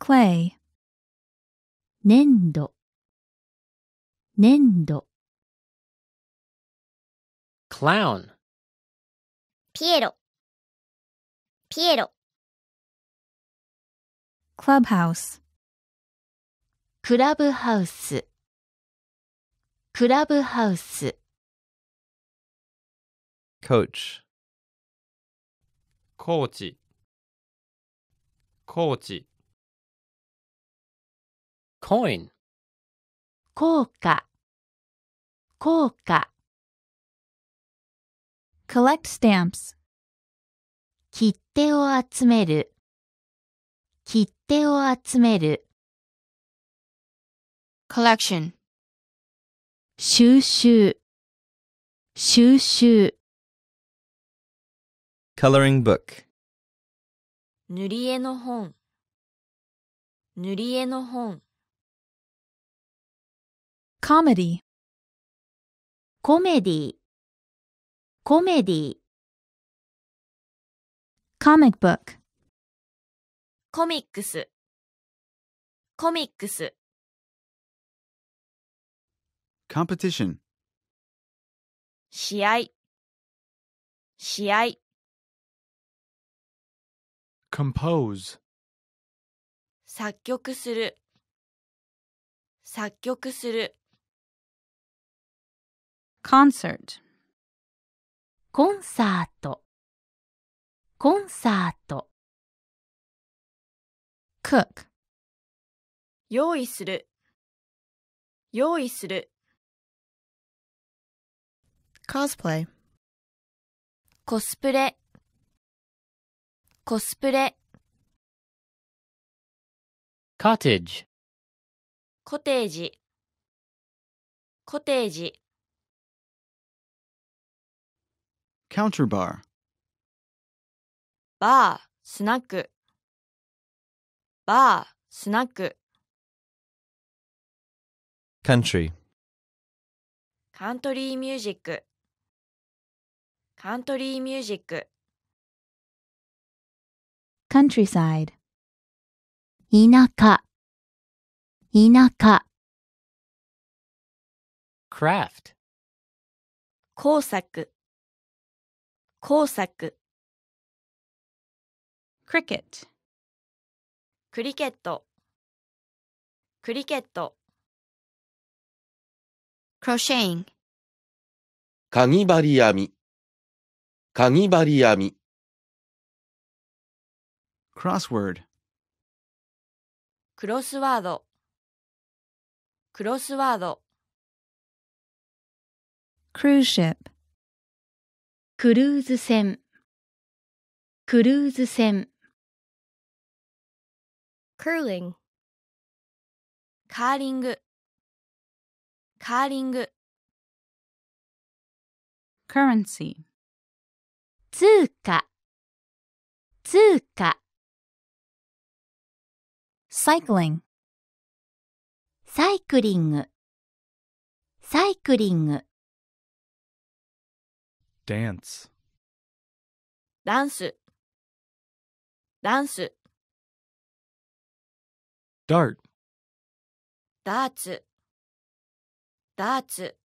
clay 粘土粘土 clown ピエロピエロ clubhouse クラブハウスクラブハウス coach コーチコーチ coin. 硬貨硬貨 collect stamps 切手を集める切手を集める collection 収集収集 coloring book 塗り絵の本塗り絵の本 comedy コメディコメディ comic book コミックスコミックス competition 試合試合 compose 作曲する作曲する concert コンサートコンサート cook 用意する用意する cosplay コスプレコスプレ cottage コテージコテージ counter bar バー、スナック。バー、スナック。country カントリーミュージック。カントリーミュージック。countryside 田舎田舎 craft 工作工作 cricket クリケットクリケット crocheting かぎ針編みかぎ針編み crossword クロスワードクロスワード cruise ship クルーズ船クルーズ船 curling カーリングカーリング currency 通貨通貨 cycling サイクリングサイクリング dance ダンスダンス dart ダーツダーツ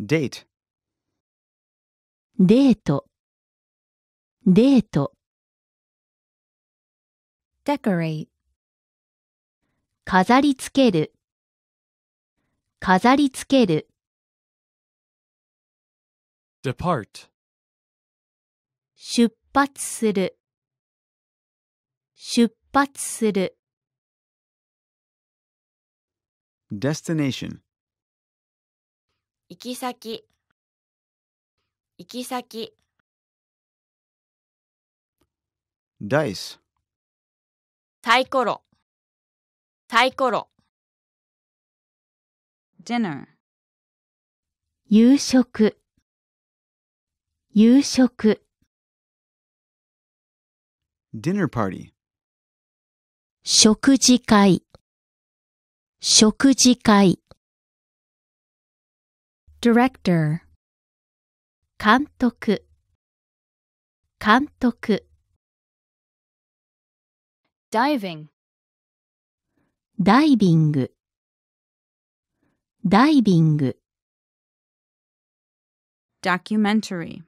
date デートデート decorate 飾りつける飾りつける depart 出発する出発する destination 行き先行き先 dice サイコロサイコロ dinner 夕食夕食 dinner party 食事会食事会 director 監督監督 diving ダイビングダイビング documentary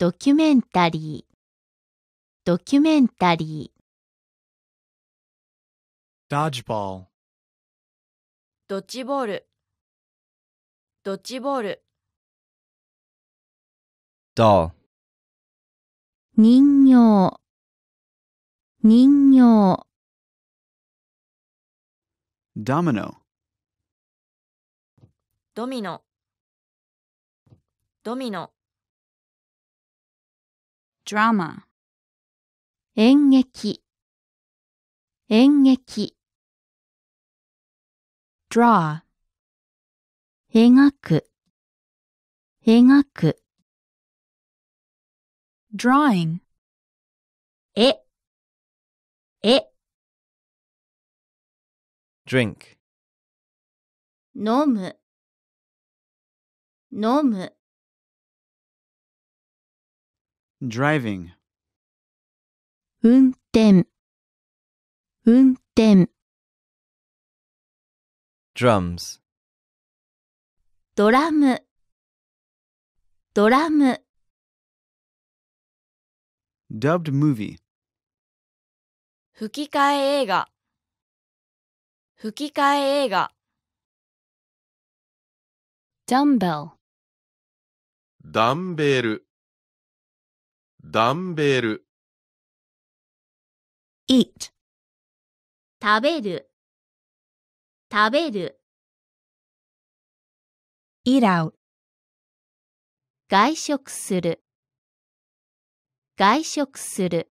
ドキュメンタリードキュメンタリードッジボールドッジボールドッジボールド人形人形ドミノドミノドミノ drama 演劇演劇 draw 描く描く drawing 絵絵 drink 飲む飲む driving 運転運転 drums ドラムドラム dubbed movie 吹き替え映画吹き替え映画ダンベルダンベルダンベル eat 食べる食べる eat out 外食する外食する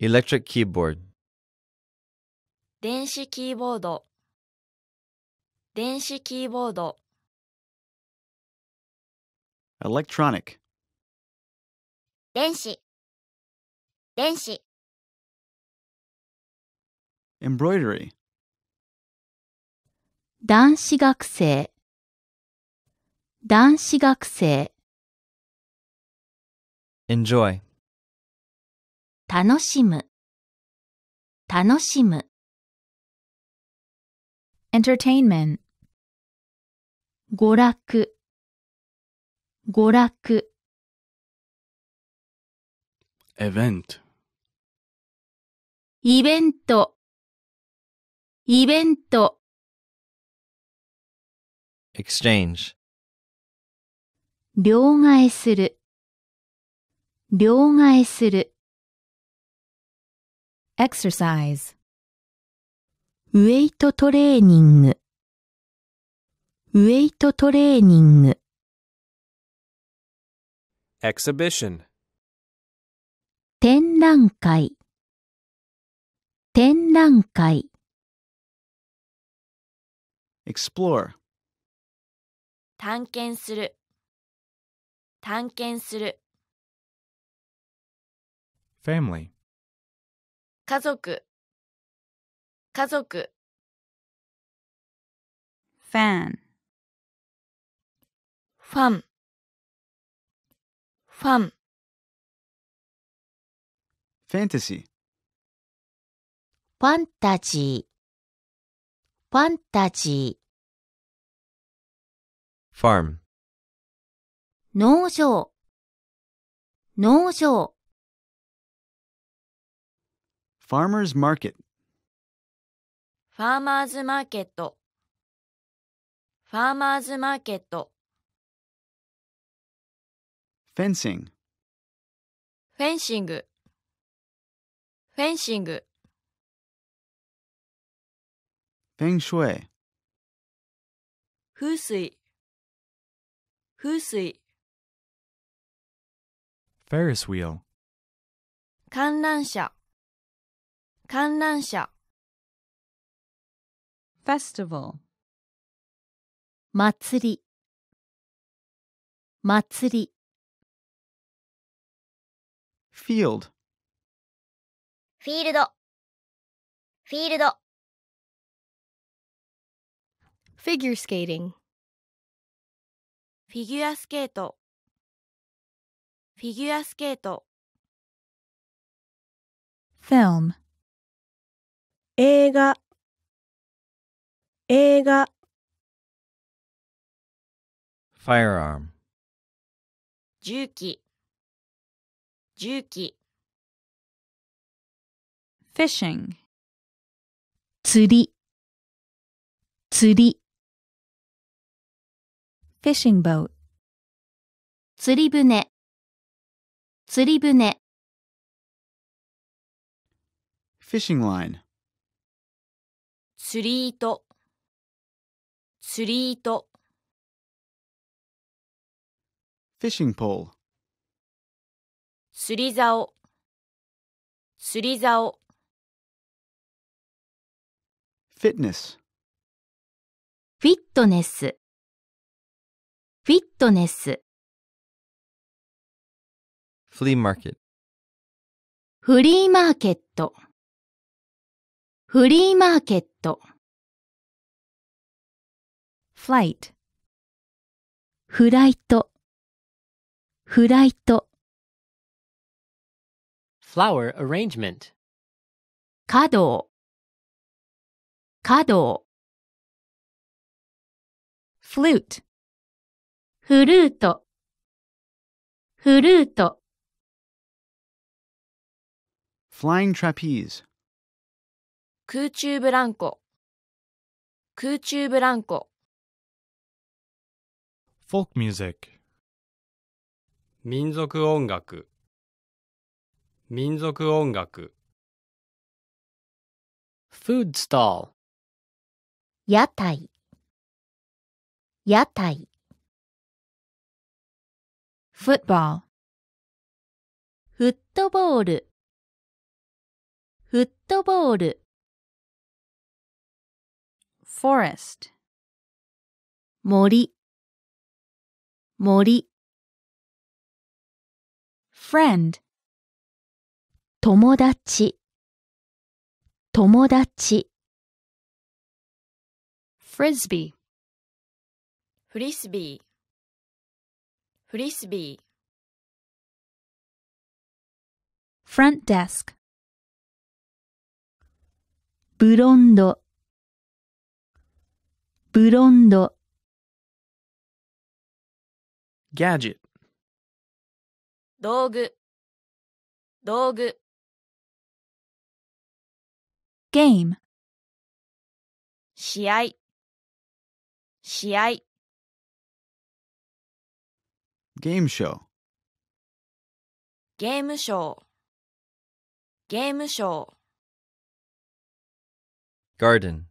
electric keyboard 電子キーボード電子キーボード electronic 電子電子 embroidery 男子学生男子学生 enjoy 楽しむ楽しむ entertainment 娯楽娯楽 event Event. exchange 両替する両替する exercise ウェイトトレーニングウェイトトレーニング exhibition 展覧会展覧会 explore 探検する探検する family 家族家族 fan ファンファン fantasy ファンタジーファンタジー farm 農場農場 farmers market ファーマーズマーケットファーマーズマーケット fencing フェンシングフェンシング、feng shui, 風水、風水、Ferris wheel, 観覧車、観覧車、festival, 祭り祭り field, フィールド、フィールド。figure s k a t i n フィギュアスケート、フィギュアスケート。フ i ルム映画、映画。firearm 銃器、銃器。fishing 釣り釣り fishing boat 釣り船釣り船 fishing line 釣り糸釣り糸 fishing pole 釣り竿釣り竿 fitness フィットネスフィットネス flea market フリーマーケットフリーマーケット flight フライトフライト flower arrangement 華道華道 flute フルートフルート flying trapeze 空中ブランコ空中ブランコ folk music 民族音楽民族音楽 food stall 屋台屋台 football フットボールフットボール forest 森森 friend 友達友達 frisbee フリスビーフリスビー front desk ブロンドブロンド gadget 道具道具 game 試合試合。ゲームショー。ゲームショー。ゲームショー。ガーデン。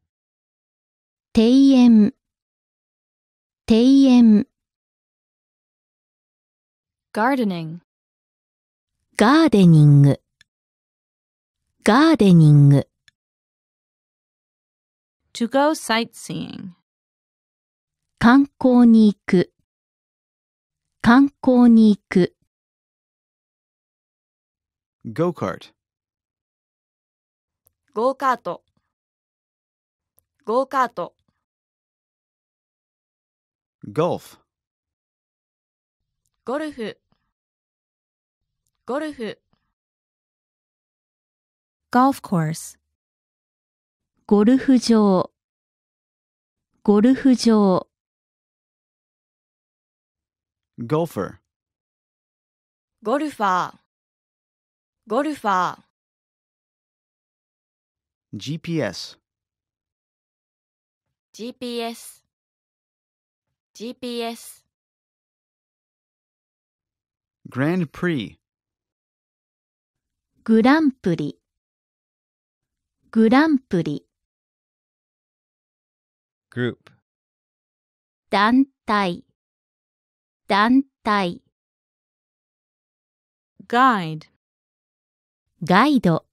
庭園。庭園。ガーデニング。ガーデニング。ガーデニング。to go sightseeing. 観光に行く、観光に行く。go kart, ゴーカートゴーカート golf, ゴルフゴルフ golf course, ゴルフ場、ゴルフ場。golfer ゴルファーゴルファー GPS GPS GPS Grand Prix グランプリグランプリ group 団体団体 guide ガイド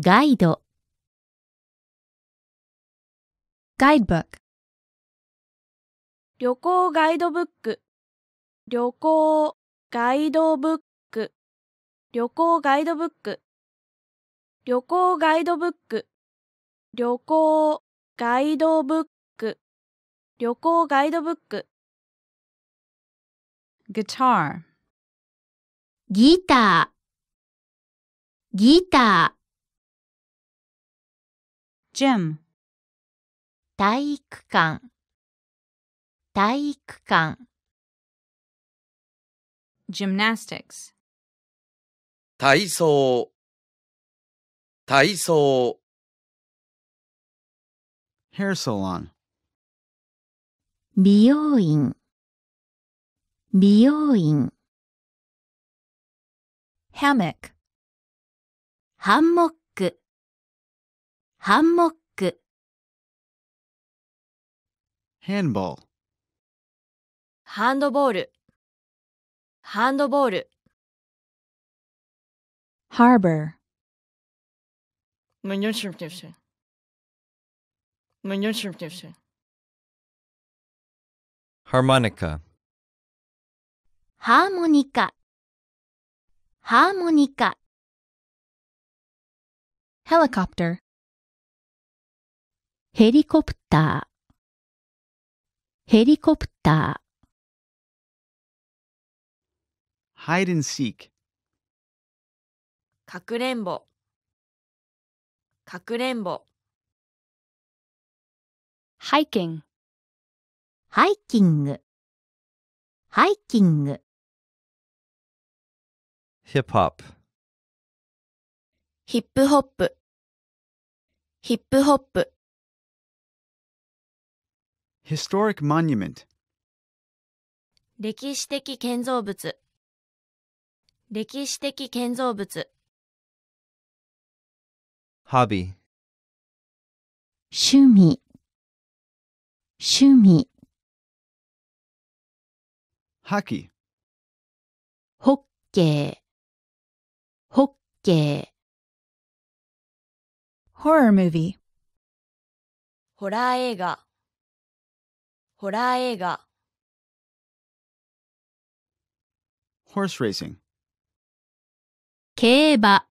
ガイド guidebook 旅行ガイドブック旅行ガイドブック旅行ガイドブック旅行ガイドブック旅行ガイドブック旅行ガイドブック guitar Guitar. gym 体育館体育館 gymnastics 体操体操 hair salon 美容院美容院 hammock ハンモックハンモック handball ハンドボールハンドボール harbor ハーマニカハーモニカハーモニカ h e l i c o ヘリコプターヘリコプター hide and seek かくれんぼかくれんぼハイキング、ハイキングハイキング hip hop ヒップホップヒップホップ historic monument 歴史的建造物歴史的建造物 hobby 趣味趣味 hockey ホッケー Horror movie ホラー映画ホラー映画 horse racing 競馬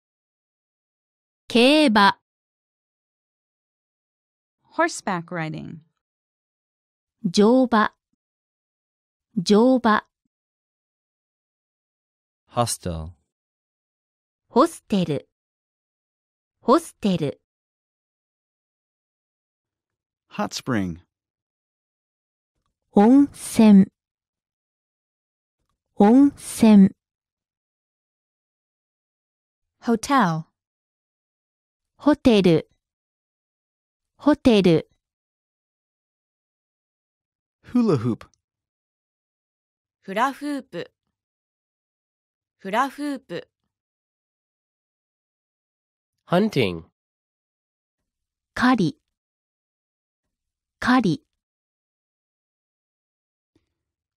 競馬 horseback riding 乗馬乗馬 Hostel. ホステル、ホステル。hot spring, 温泉、温泉。hotel, ホテル、ホテル。hula hoop, フラフープ、フラフープ。hunting 狩り狩り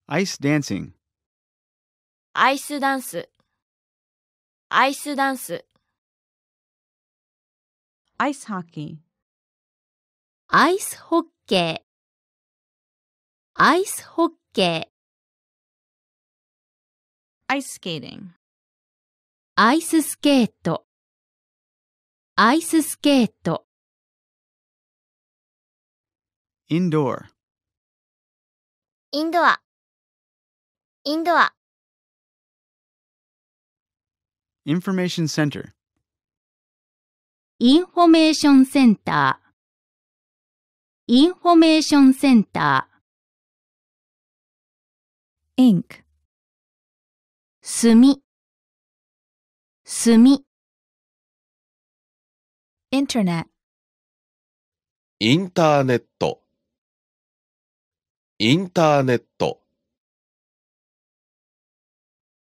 ice dancing アイスダンスアイスダンスアイスホッ c ーアイスホッケーアイスホッケーアイススケーティングアイススケートアイススケート indoor, インドア、インドア、information center, インフォメーションセンターインフォメーションセンターインク墨墨 internet インターネットインターネット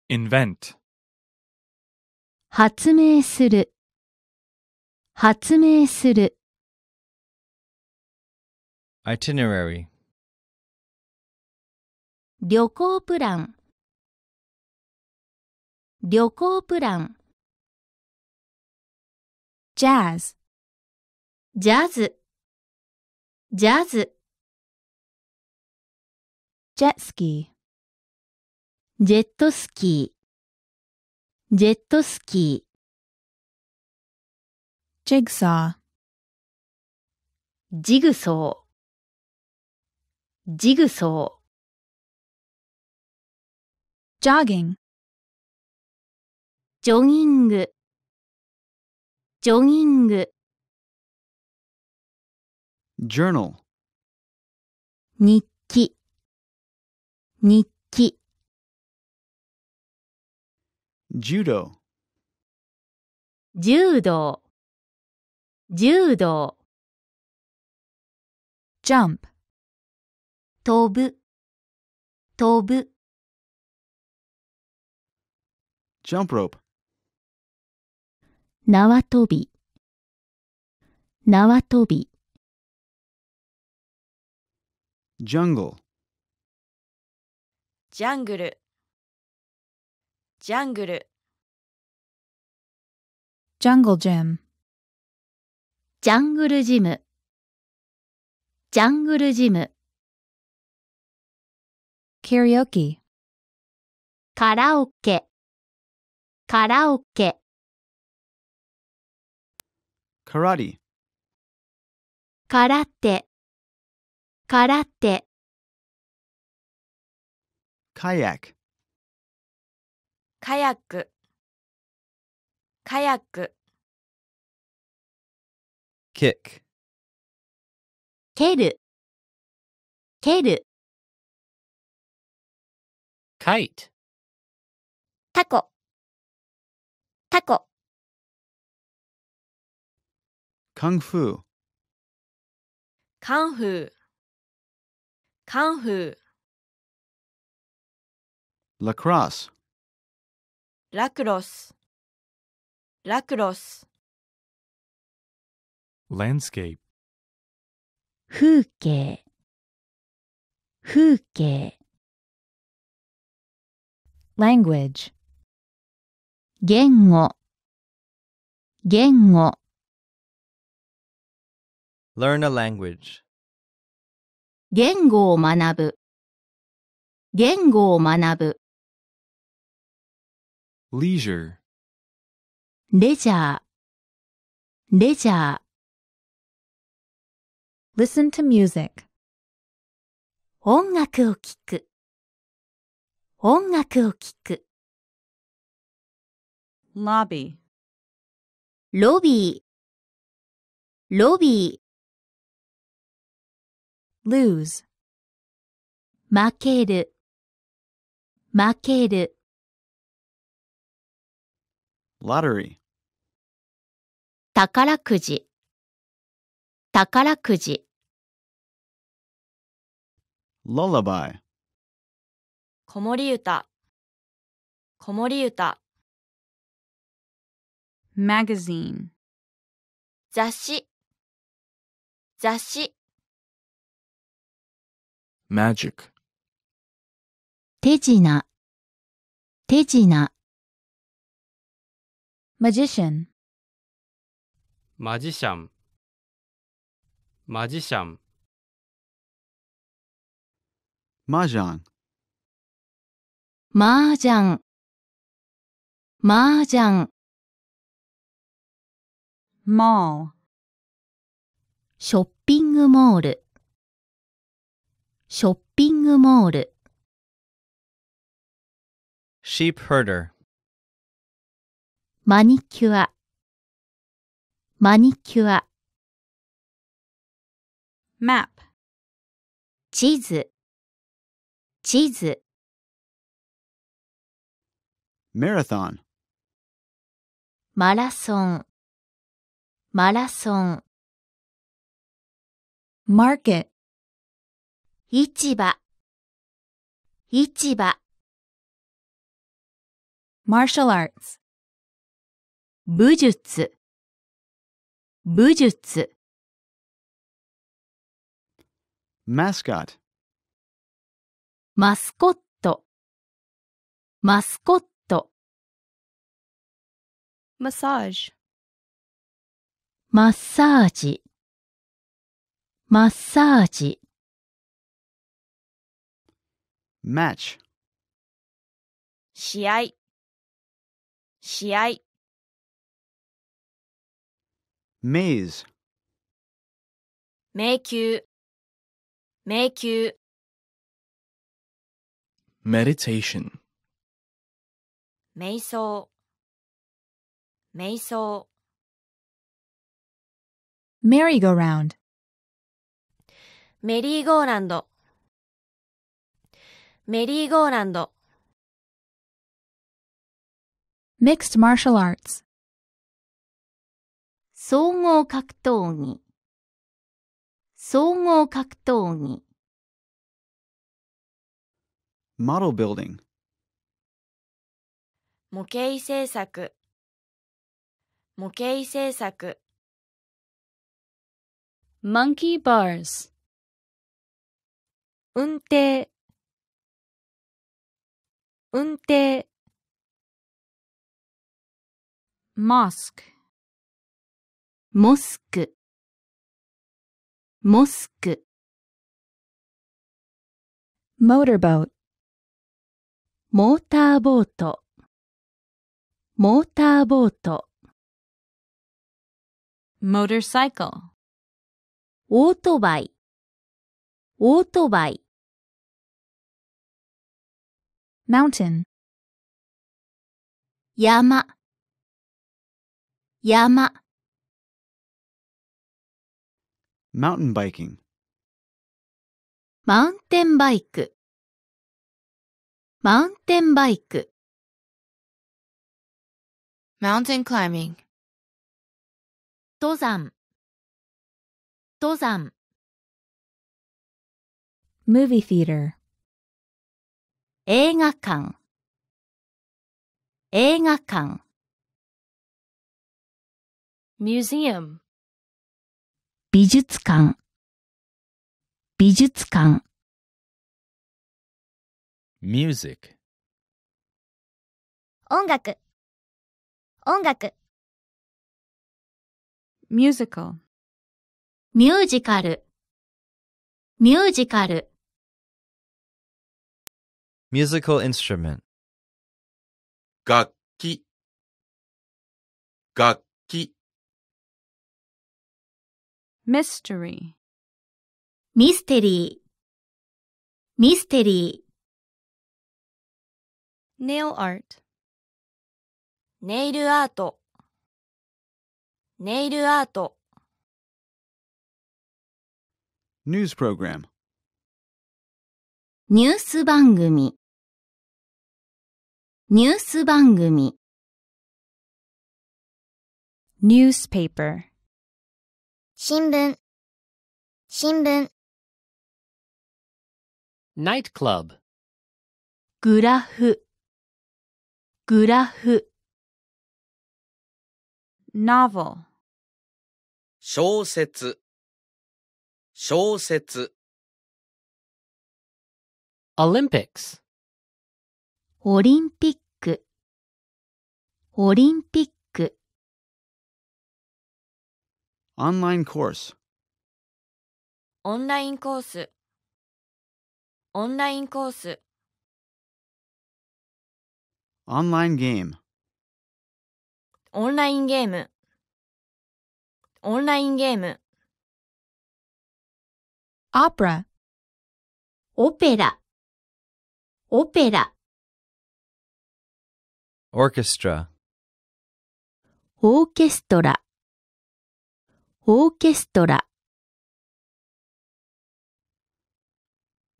invent 発明する発明する itinerary 旅行プラン旅行プランジャズ、ジャズ、ジャズ。ジェットスキー、ジェットスキー、ジェットスキー。ジェグソー、ジグソー、ジグソー。ジョギング、ジョギング。ジョギング journal 日記日記 judo 柔道柔道 jump 飛ぶ飛ぶ jump rope 縄跳び、縄跳び。jungle, ジャングルジャングル jungle gym, ジャングルジム、ジャングルジム、karaoke, カラオケ、カラオケ。karate 空手空手 kayak カヤックカヤック kick 蹴る蹴る kite タコタコカンフーカンフーカンフーラクロスラクロスラクロス landscape 風景風景 language 言語言語 Learn a language. 言語を学ぶ。言語を学ぶ。leisure, レジャー。レジャー。Listen to music. 音楽を聴く。音楽を聴く。lobby, ロビー。ロビー。lose 負ける負ける lottery 宝くじ宝くじ lullaby 子守歌子守歌 magazine 雑誌雑誌 magic 手品手品 magician マジシャンマジシャンマージャンマージャンマージャンマーショッピングモールショッピングモール sheep herder, マニキュアマニキュア map, 地図地図 marathon, マラソンマラソン market, 市場市場 martial arts 武術武術 mascot マスコットマスコット massage マッサージマッサージ match 試合試合 maze 迷宮迷宮 meditation 瞑想瞑想 merry-go-round メリーゴーランドメリーゴーランド Mixed Martial Arts 総合格闘技総合格闘技 Model Building 模型制作模型制作 Monkey Bars 運転運転 mosque モスクモスク motorboat モーターボートモーターボート motorcycle オートバイオートバイ mountain. Yama, yama. Mountain biking. bike. Mountain climbing 登山登山 Movie theater 映画館映画館 museum 美術館美術館 music 音楽音楽 musical ミュージカルミュージカル musical instrument 楽器楽器 mystery ミステリーミステリー nail art ネイルアートネイルアート news program ニュース番組ニュース番組 newspaper 新聞新聞 nightclub グラフグラフ novel 小説小説 Olympics オリンピック、オリンピック。オンラインコース、オンラインコースオンラインコースオンラインゲーム、オンラインゲームオンラインゲーム o p e オペラ、オペラ。orchestra Orchestra. Orchestra.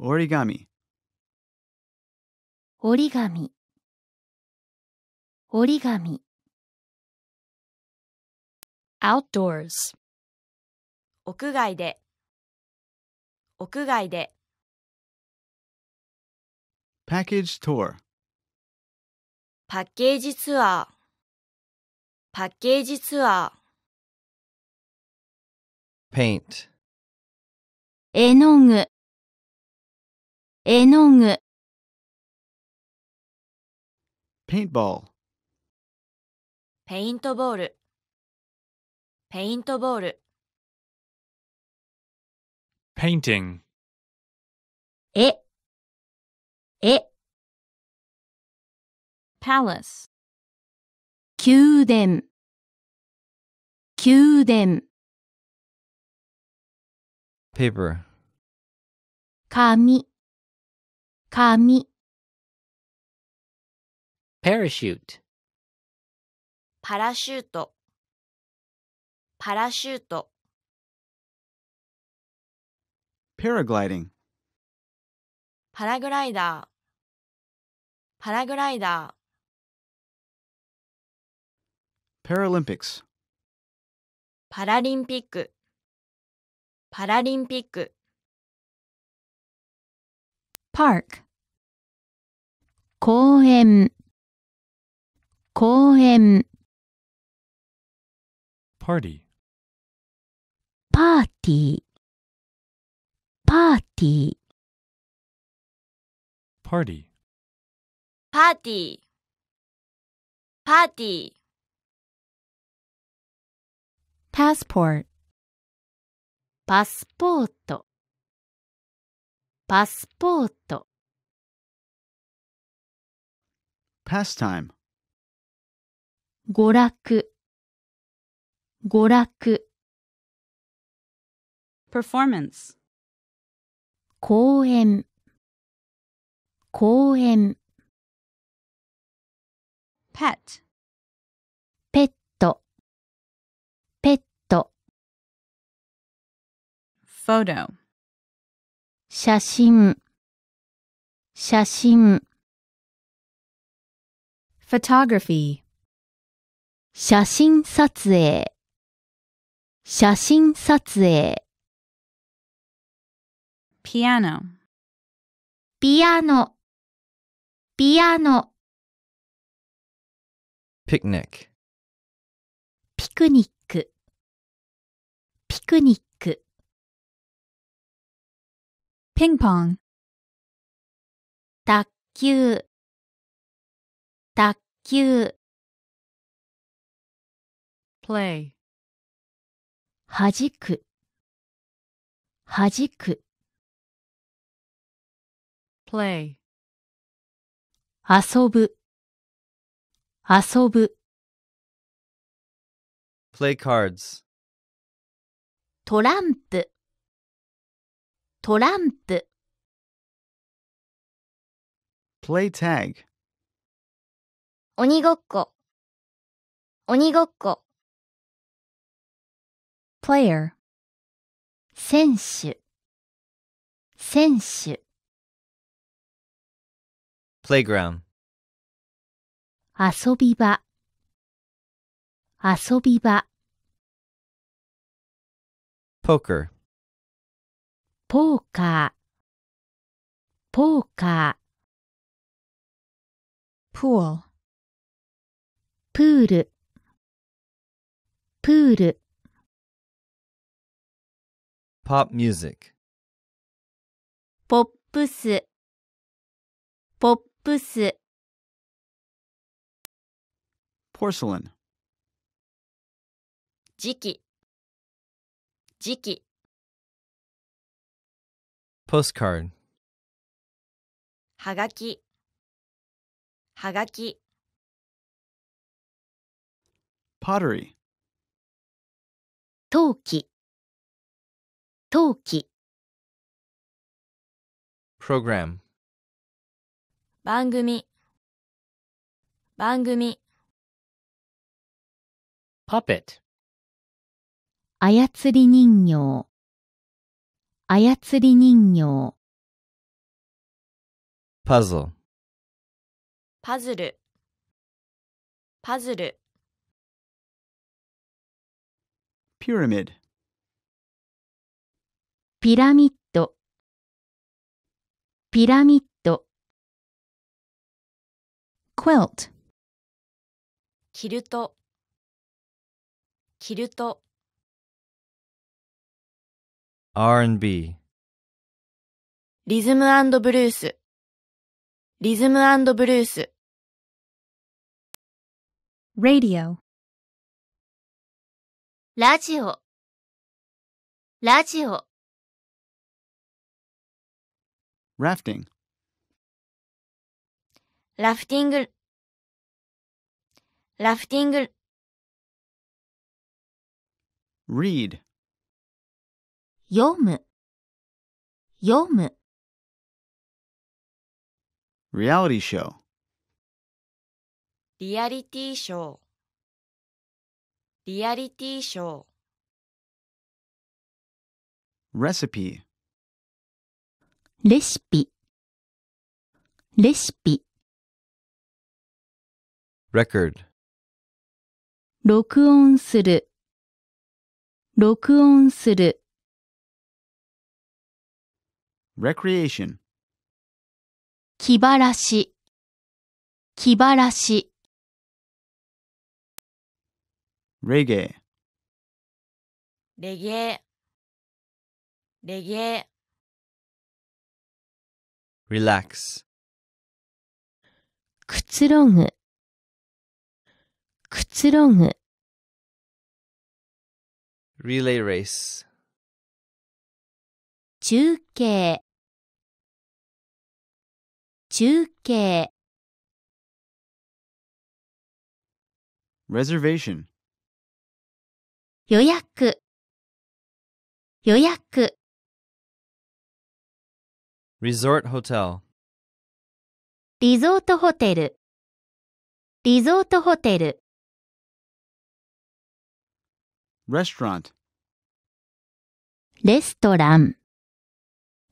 origami Origami. Origami. outdoors 屋外で屋外で package tour パッケージツアーパッケージツアー paint 絵の具絵の具 paintball ペイントボールペイントボール painting 絵絵 palace 宮殿宮殿 paper 紙紙 parachute パラシュートパラシュート paragliding パラグライダーパラグライダー Paralympics パラリンピックパラリンピック Park 公園公園 Party パーティーパーティー Party パーティーパーティー passport Passport. Passport. pastime 娯楽娯楽 performance 公演公演 pet photo 写真写真 photography 写真撮影写真撮影 piano ピアノピアノ picnic ピクニックピクニッピンポン。卓球、卓球。play はじく、はじく。play 遊ぶ、遊ぶ。play cards トランプトランプ Play tag. 鬼ごっこ鬼ごっこ player 選手選手 Playground. 遊び場遊び場 Poker. ポーカーポーカープール、プールプールップミュージック、ポップスポップスポー r c ン、時期時期 postcard はがきはがき pottery 陶器陶器 program 番組番組 puppet 操り人形操り人形パズルパズルパズルピラミッドピラミッドピラミッド q u l t キルトキルト R&B リズムブルースリズムブルース Radio ラジオラジオ Rafting ラフティングラフティング Read 読む読む Reality show リアリティショーリアリティショー Recipe レシピレシピ Record 録音する録音する recreation 気晴らし気晴らし reggae レゲエレゲエ relax くつろぐくつろぐ relay race 中継中継 reservation 予約予約 resort hotel リゾートホテルリゾートホテル restaurant レストラン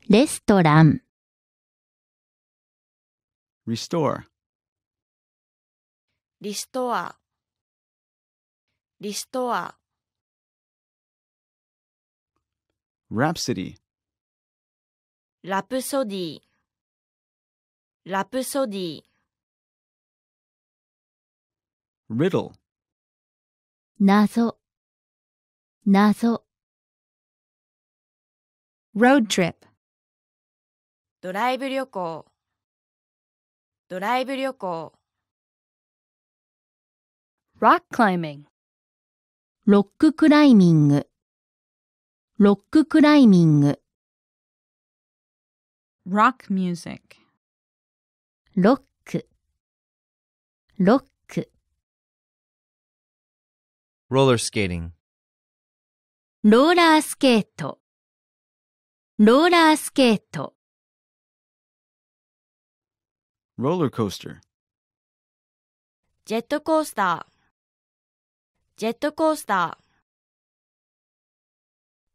レストラン restore リストアリストア rhapsody ラプソディラプソディ riddle 謎謎 road trip ドライブ旅行ドライブ旅行 rock climbing ロッククライミングロッククライミング rock music ロックロック roller skating ローラースケートローラースケート roller coaster ジェットコースタージェットコースター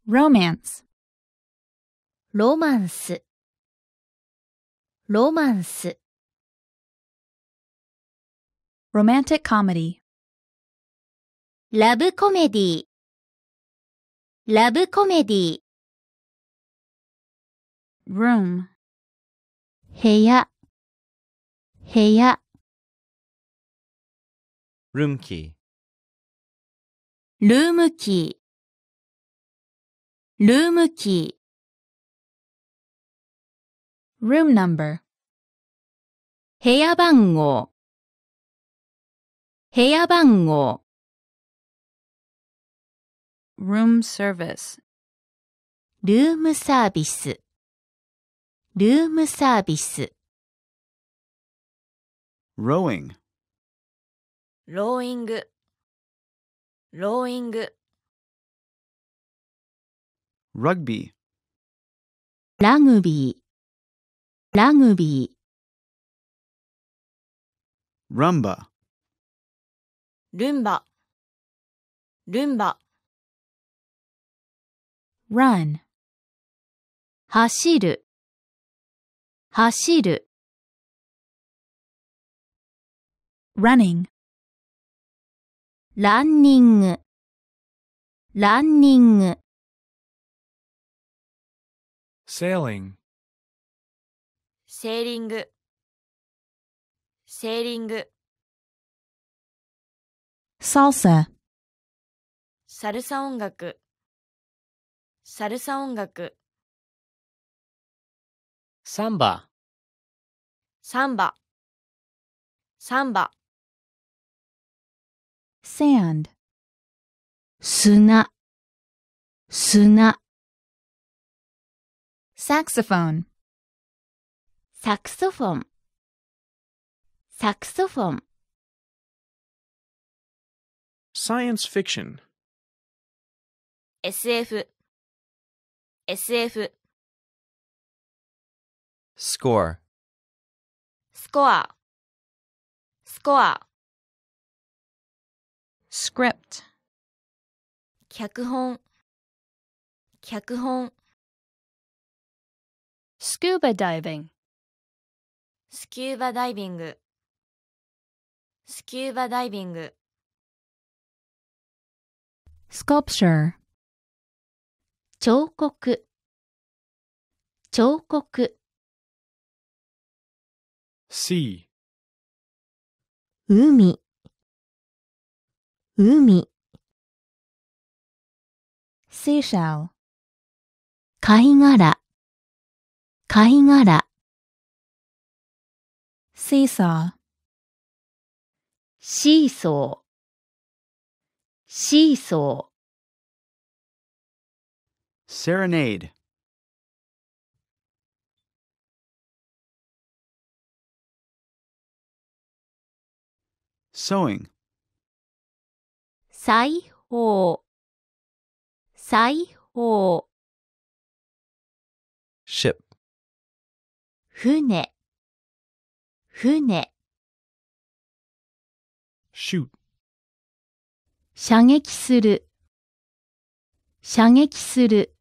ロマンスロマンスロマンスロマンティックコメディラブコメディラブコメディ room 部屋部屋 room key ルームキールームキー room number 部屋番号部屋番号 room service ルームサービスルームサービスローイングローイング r u g b ラグビーラグビーランバルンバルンバラン走る走る running ランニングランニング sailing セーリングセーリング salsa サルサ音楽サルサ音楽サンバサンバサンバ sand 砂砂 saxophone Saxophone. Saxophone. science fiction SF SF score Score. Score. script 脚本脚本 scuba diving スキューバダイビングスキューバダイビング sculpture 彫刻彫刻 sea 海海 seashell 貝殻貝殻 seesaw シーソーシーソー serenade ソーイング裁縫裁縫 ship 船船 shoot 射撃する射撃する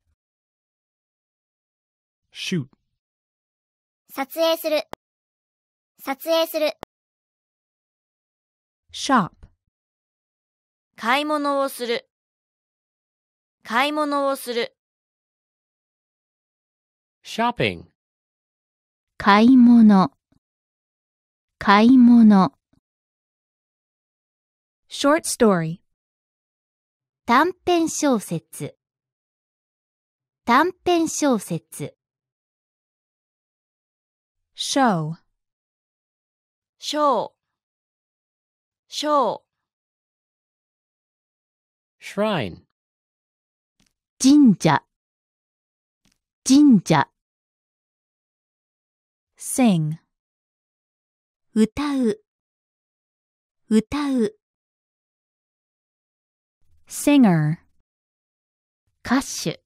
shoot 撮影する撮影する s h o t 買い物をする買い物をする shopping 買い物買い物 short story 短編小説短編小説 show show show 神社神社 s i 歌う歌う s i n g 歌手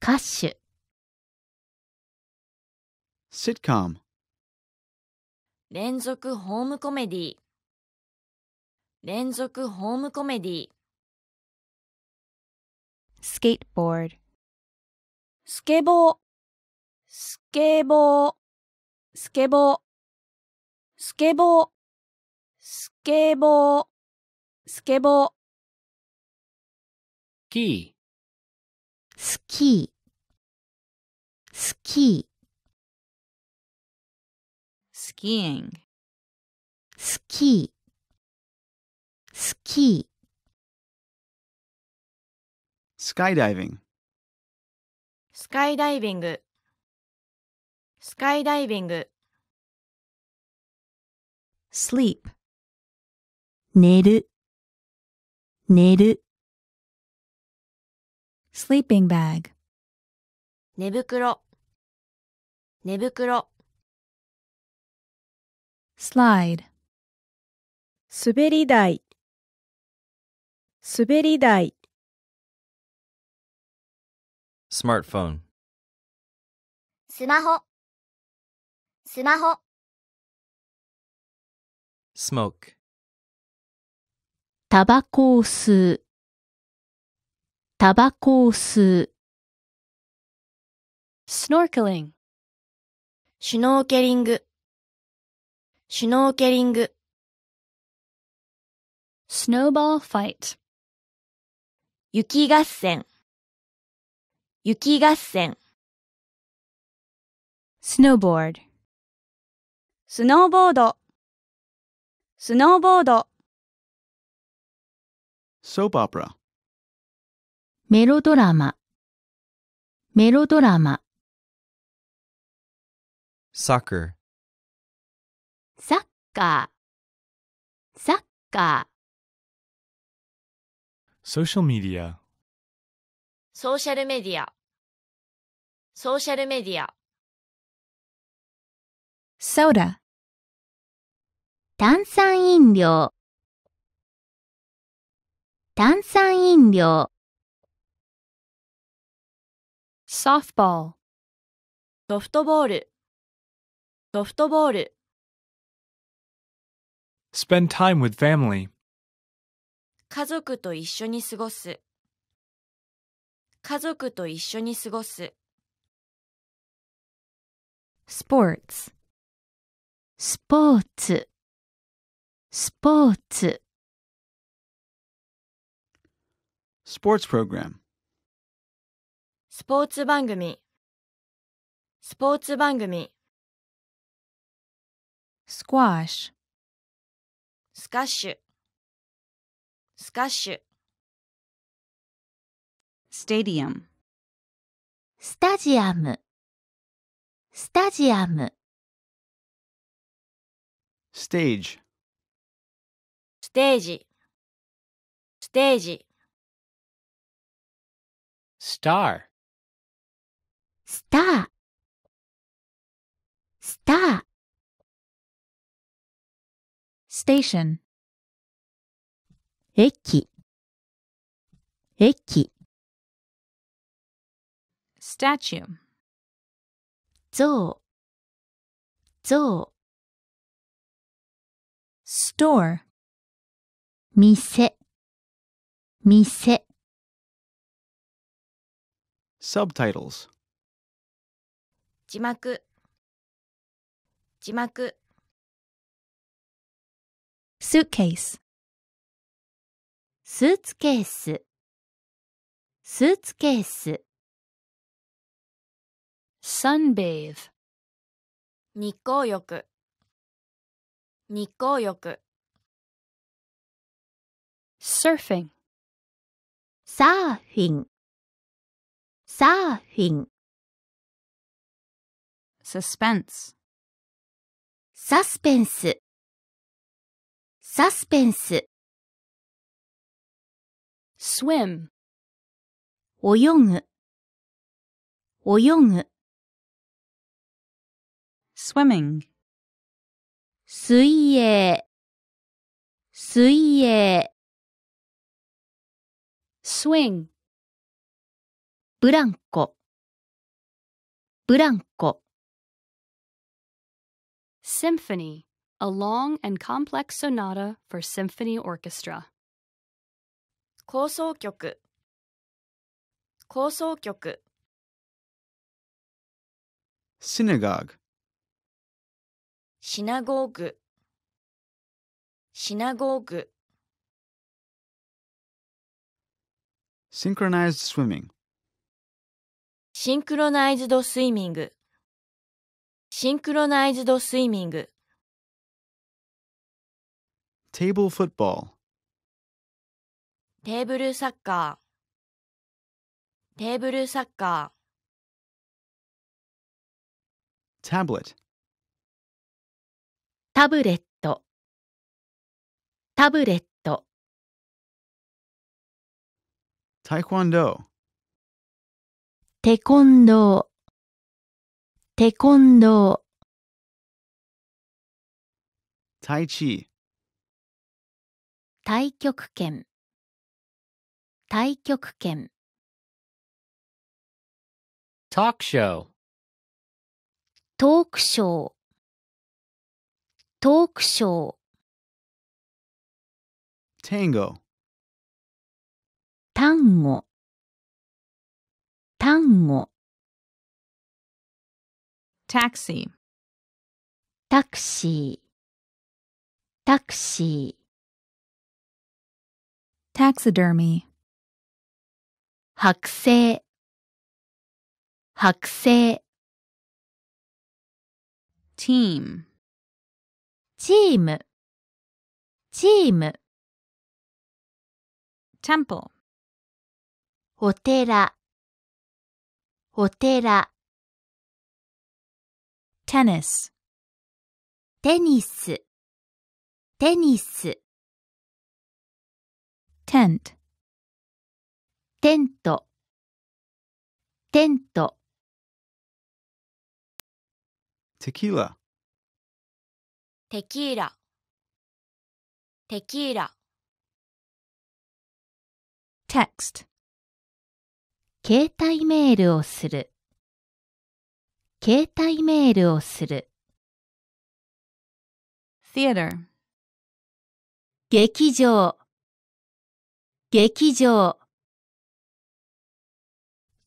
歌手 s i t c o 連続ホームコメディー連続ホームコメディ s k a t e b o a スケボースケボースケボースケボースケボースケボーキースキースキースキーングスキースキースカイダイビングスカイダイビングスリープ寝る寝る sleeping bag 寝袋寝袋 slide 滑り台滑り台スマートフォンスマホスマホスモークタバコを吸うタバコを吸うスノーケリングシュノーケリングシュノーケリングスノーバーファイト雪合戦雪合戦 snowboard スノーボードスノーボード soap opera メロドラマメロドラマ s o c c サッカーサッカー social media Social media. Social media. soda 炭酸飲料炭酸飲料 softball ソフトボールソフトボール spend time with family 家族と一緒に過ごす家族と一緒に過ごす s p o r スポーツスポーツ sports p r o スポーツ番組スポーツ番組スクワッシュスカッシュスカッシュスタデアムスタジアムスタジアムステージステージステージスタースタースターステーション駅駅 statue 像像 store 店店 subtitles 字幕字幕 suitcase スーツケース、スーツケース。sunbathe 日光浴日光浴 surfing サーフィンサーフィン suspense サスペンスサスペンス swim 泳ぐ泳ぐ swimming 水泳水泳 swing ブランコ。symphony a long and complex sonata for symphony orchestra 構想局構想局シナガーグシナゴーグシナゴークグシンクロナイズドスイミングシンクロナイズドスイミングテーブルフットボールテーブルサッカーテーブルサッカータブレットタブレットタブレットタイコンドーテコンドーテコンドータイチー太極拳対極拳 Talk show トークショートークショー Tango ゴタ単語 Taxi タクシータクシー Taxidermy 白星白星 team チームチーム temple お寺お寺 tennis テニステニス tent テントテントテキ q u テキーラテキーラ text, 携帯メールをする携帯メールをする theater. 劇場劇場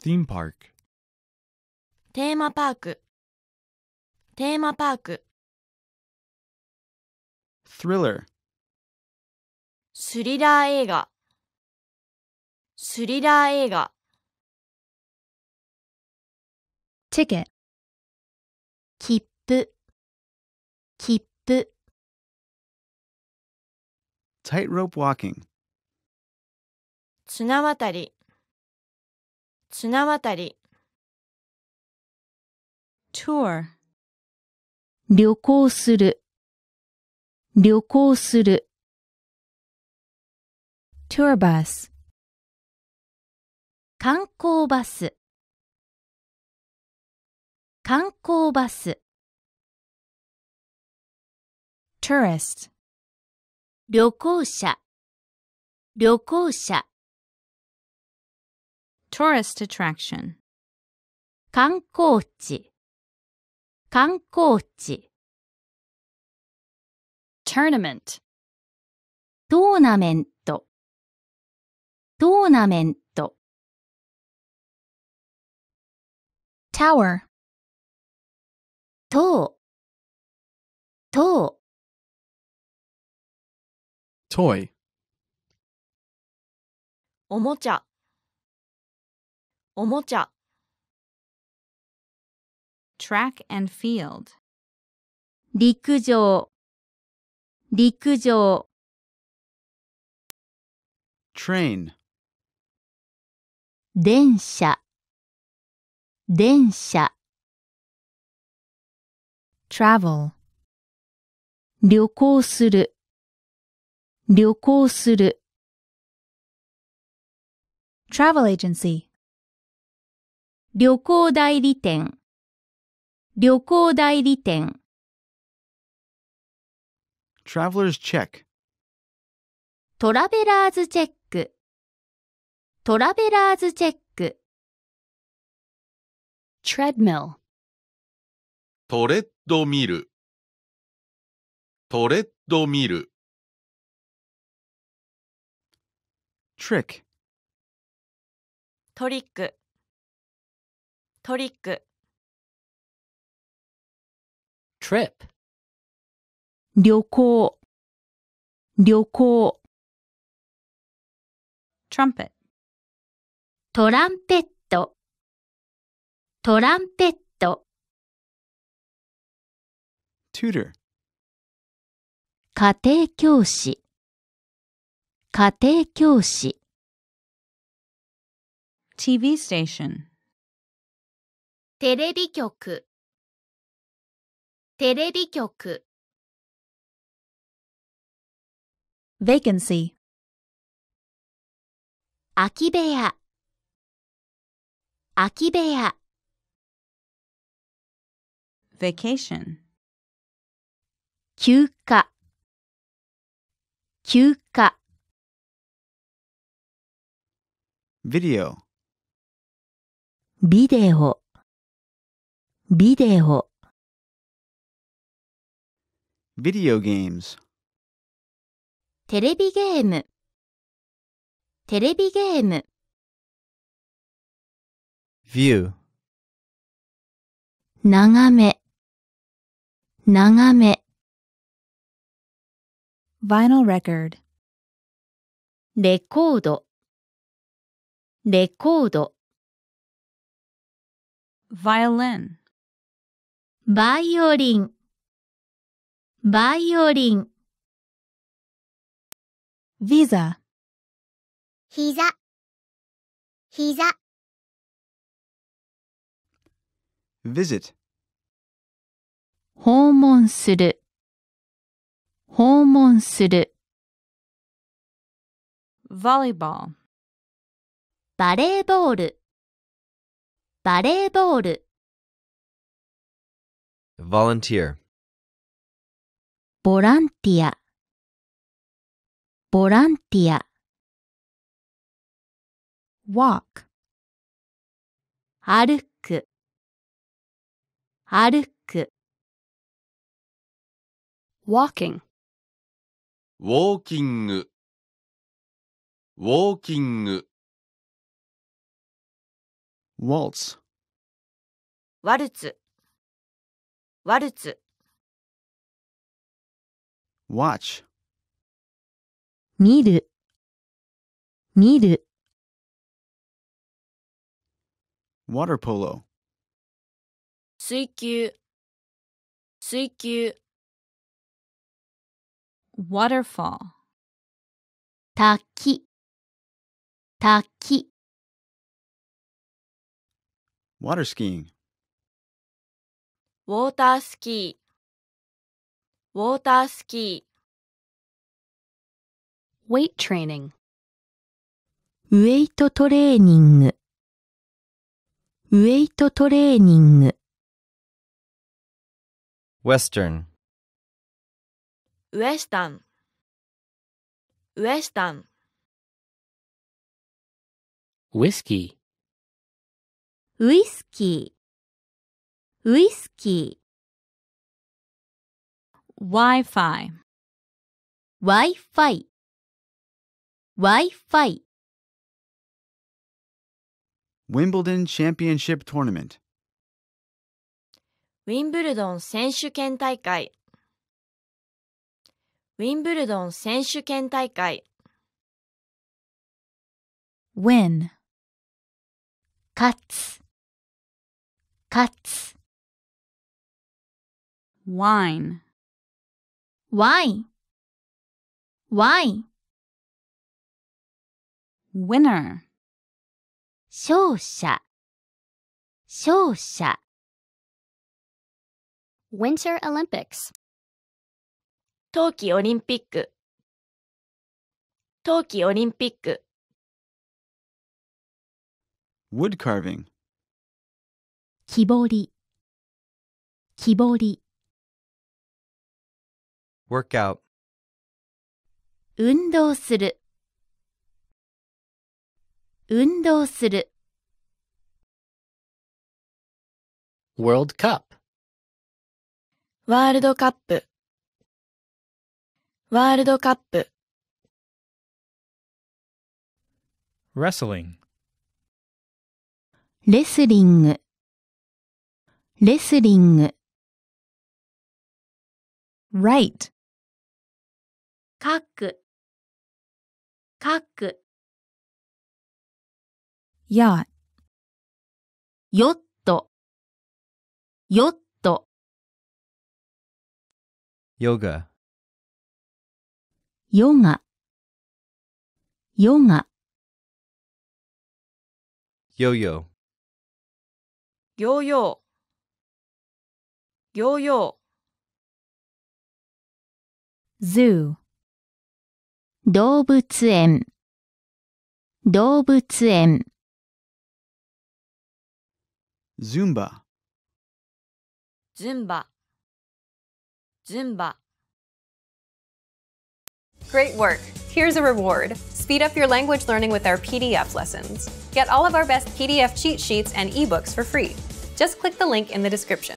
theme park テーマパークテーマパーク thriller スリラー映画スリラー映画 ticket 切符切符 tightrope walking 綱渡り綱渡り tour 旅行する旅行する tour bus 観光バス観光バス tourist 旅行者旅行者 tourist attraction 観光地観光地 tournament トーナメントトーナメント tower 塔塔 toy おもちゃおもちゃ track and field 陸上陸上 train 電車電車 travel 旅行する旅行する travel agency 旅行代理店旅行代理店 Traveler's Check トラベラーズチェックトラベラーズチェック Treadmill トレッドミルトレッドミル Trick トリックトリック trip 旅行旅行 trumpet トランペットトランペット tutor 家庭教師家庭教師 TV station テレビ局テレビ局 vacancy 空き部屋空き部屋 vacation 休暇休暇 video ビデオビデオ Video games. テレビゲームテレビゲーム View. 眺め眺め Vinyl record. レコードレコード Violin. バイオリン、バイオリン。visa, 膝、膝、visit, 訪問する、訪問する。volleyball. バレーボール、バレーボール。Volunteer. ボランティア、ボランティア、walk, 歩く、歩く、walking, ウォーキング、ウォーキング、waltz, ワルツ、ワルツ watch 見る見る water polo 水球水球 waterfall 滝滝 water skiing ウォータースキーウォータースキー weight training ウェイトトレーニングウェイトトレーニング western ウェスタンウェスタンウイスキーウィスキーウイスキー Wi-Fi Wi-Fi Wi-Fi Wimbledon Championship Tournament ウィンブルドン選手権大会ウィンブルドン選手権大会 win 勝つ勝つ wine wine wine winner 勝者勝者 Winter Olympics 冬季オリンピック冬季オリンピック Wood carving 木彫り木彫り workout 運動する運動する World Cup ワールドカップワールドカップ Wrestling レスリングレスリング Right かくかくやヨットヨットヨガヨガヨガヨヨヨヨヨヨ zoo 動物園動物園 Zumba, Zumba. Zumba. Great work. Here's a reward. Speed up your language learning with our PDF lessons. Get all of our best PDF cheat sheets and ebooks for free. Just click the link in the description.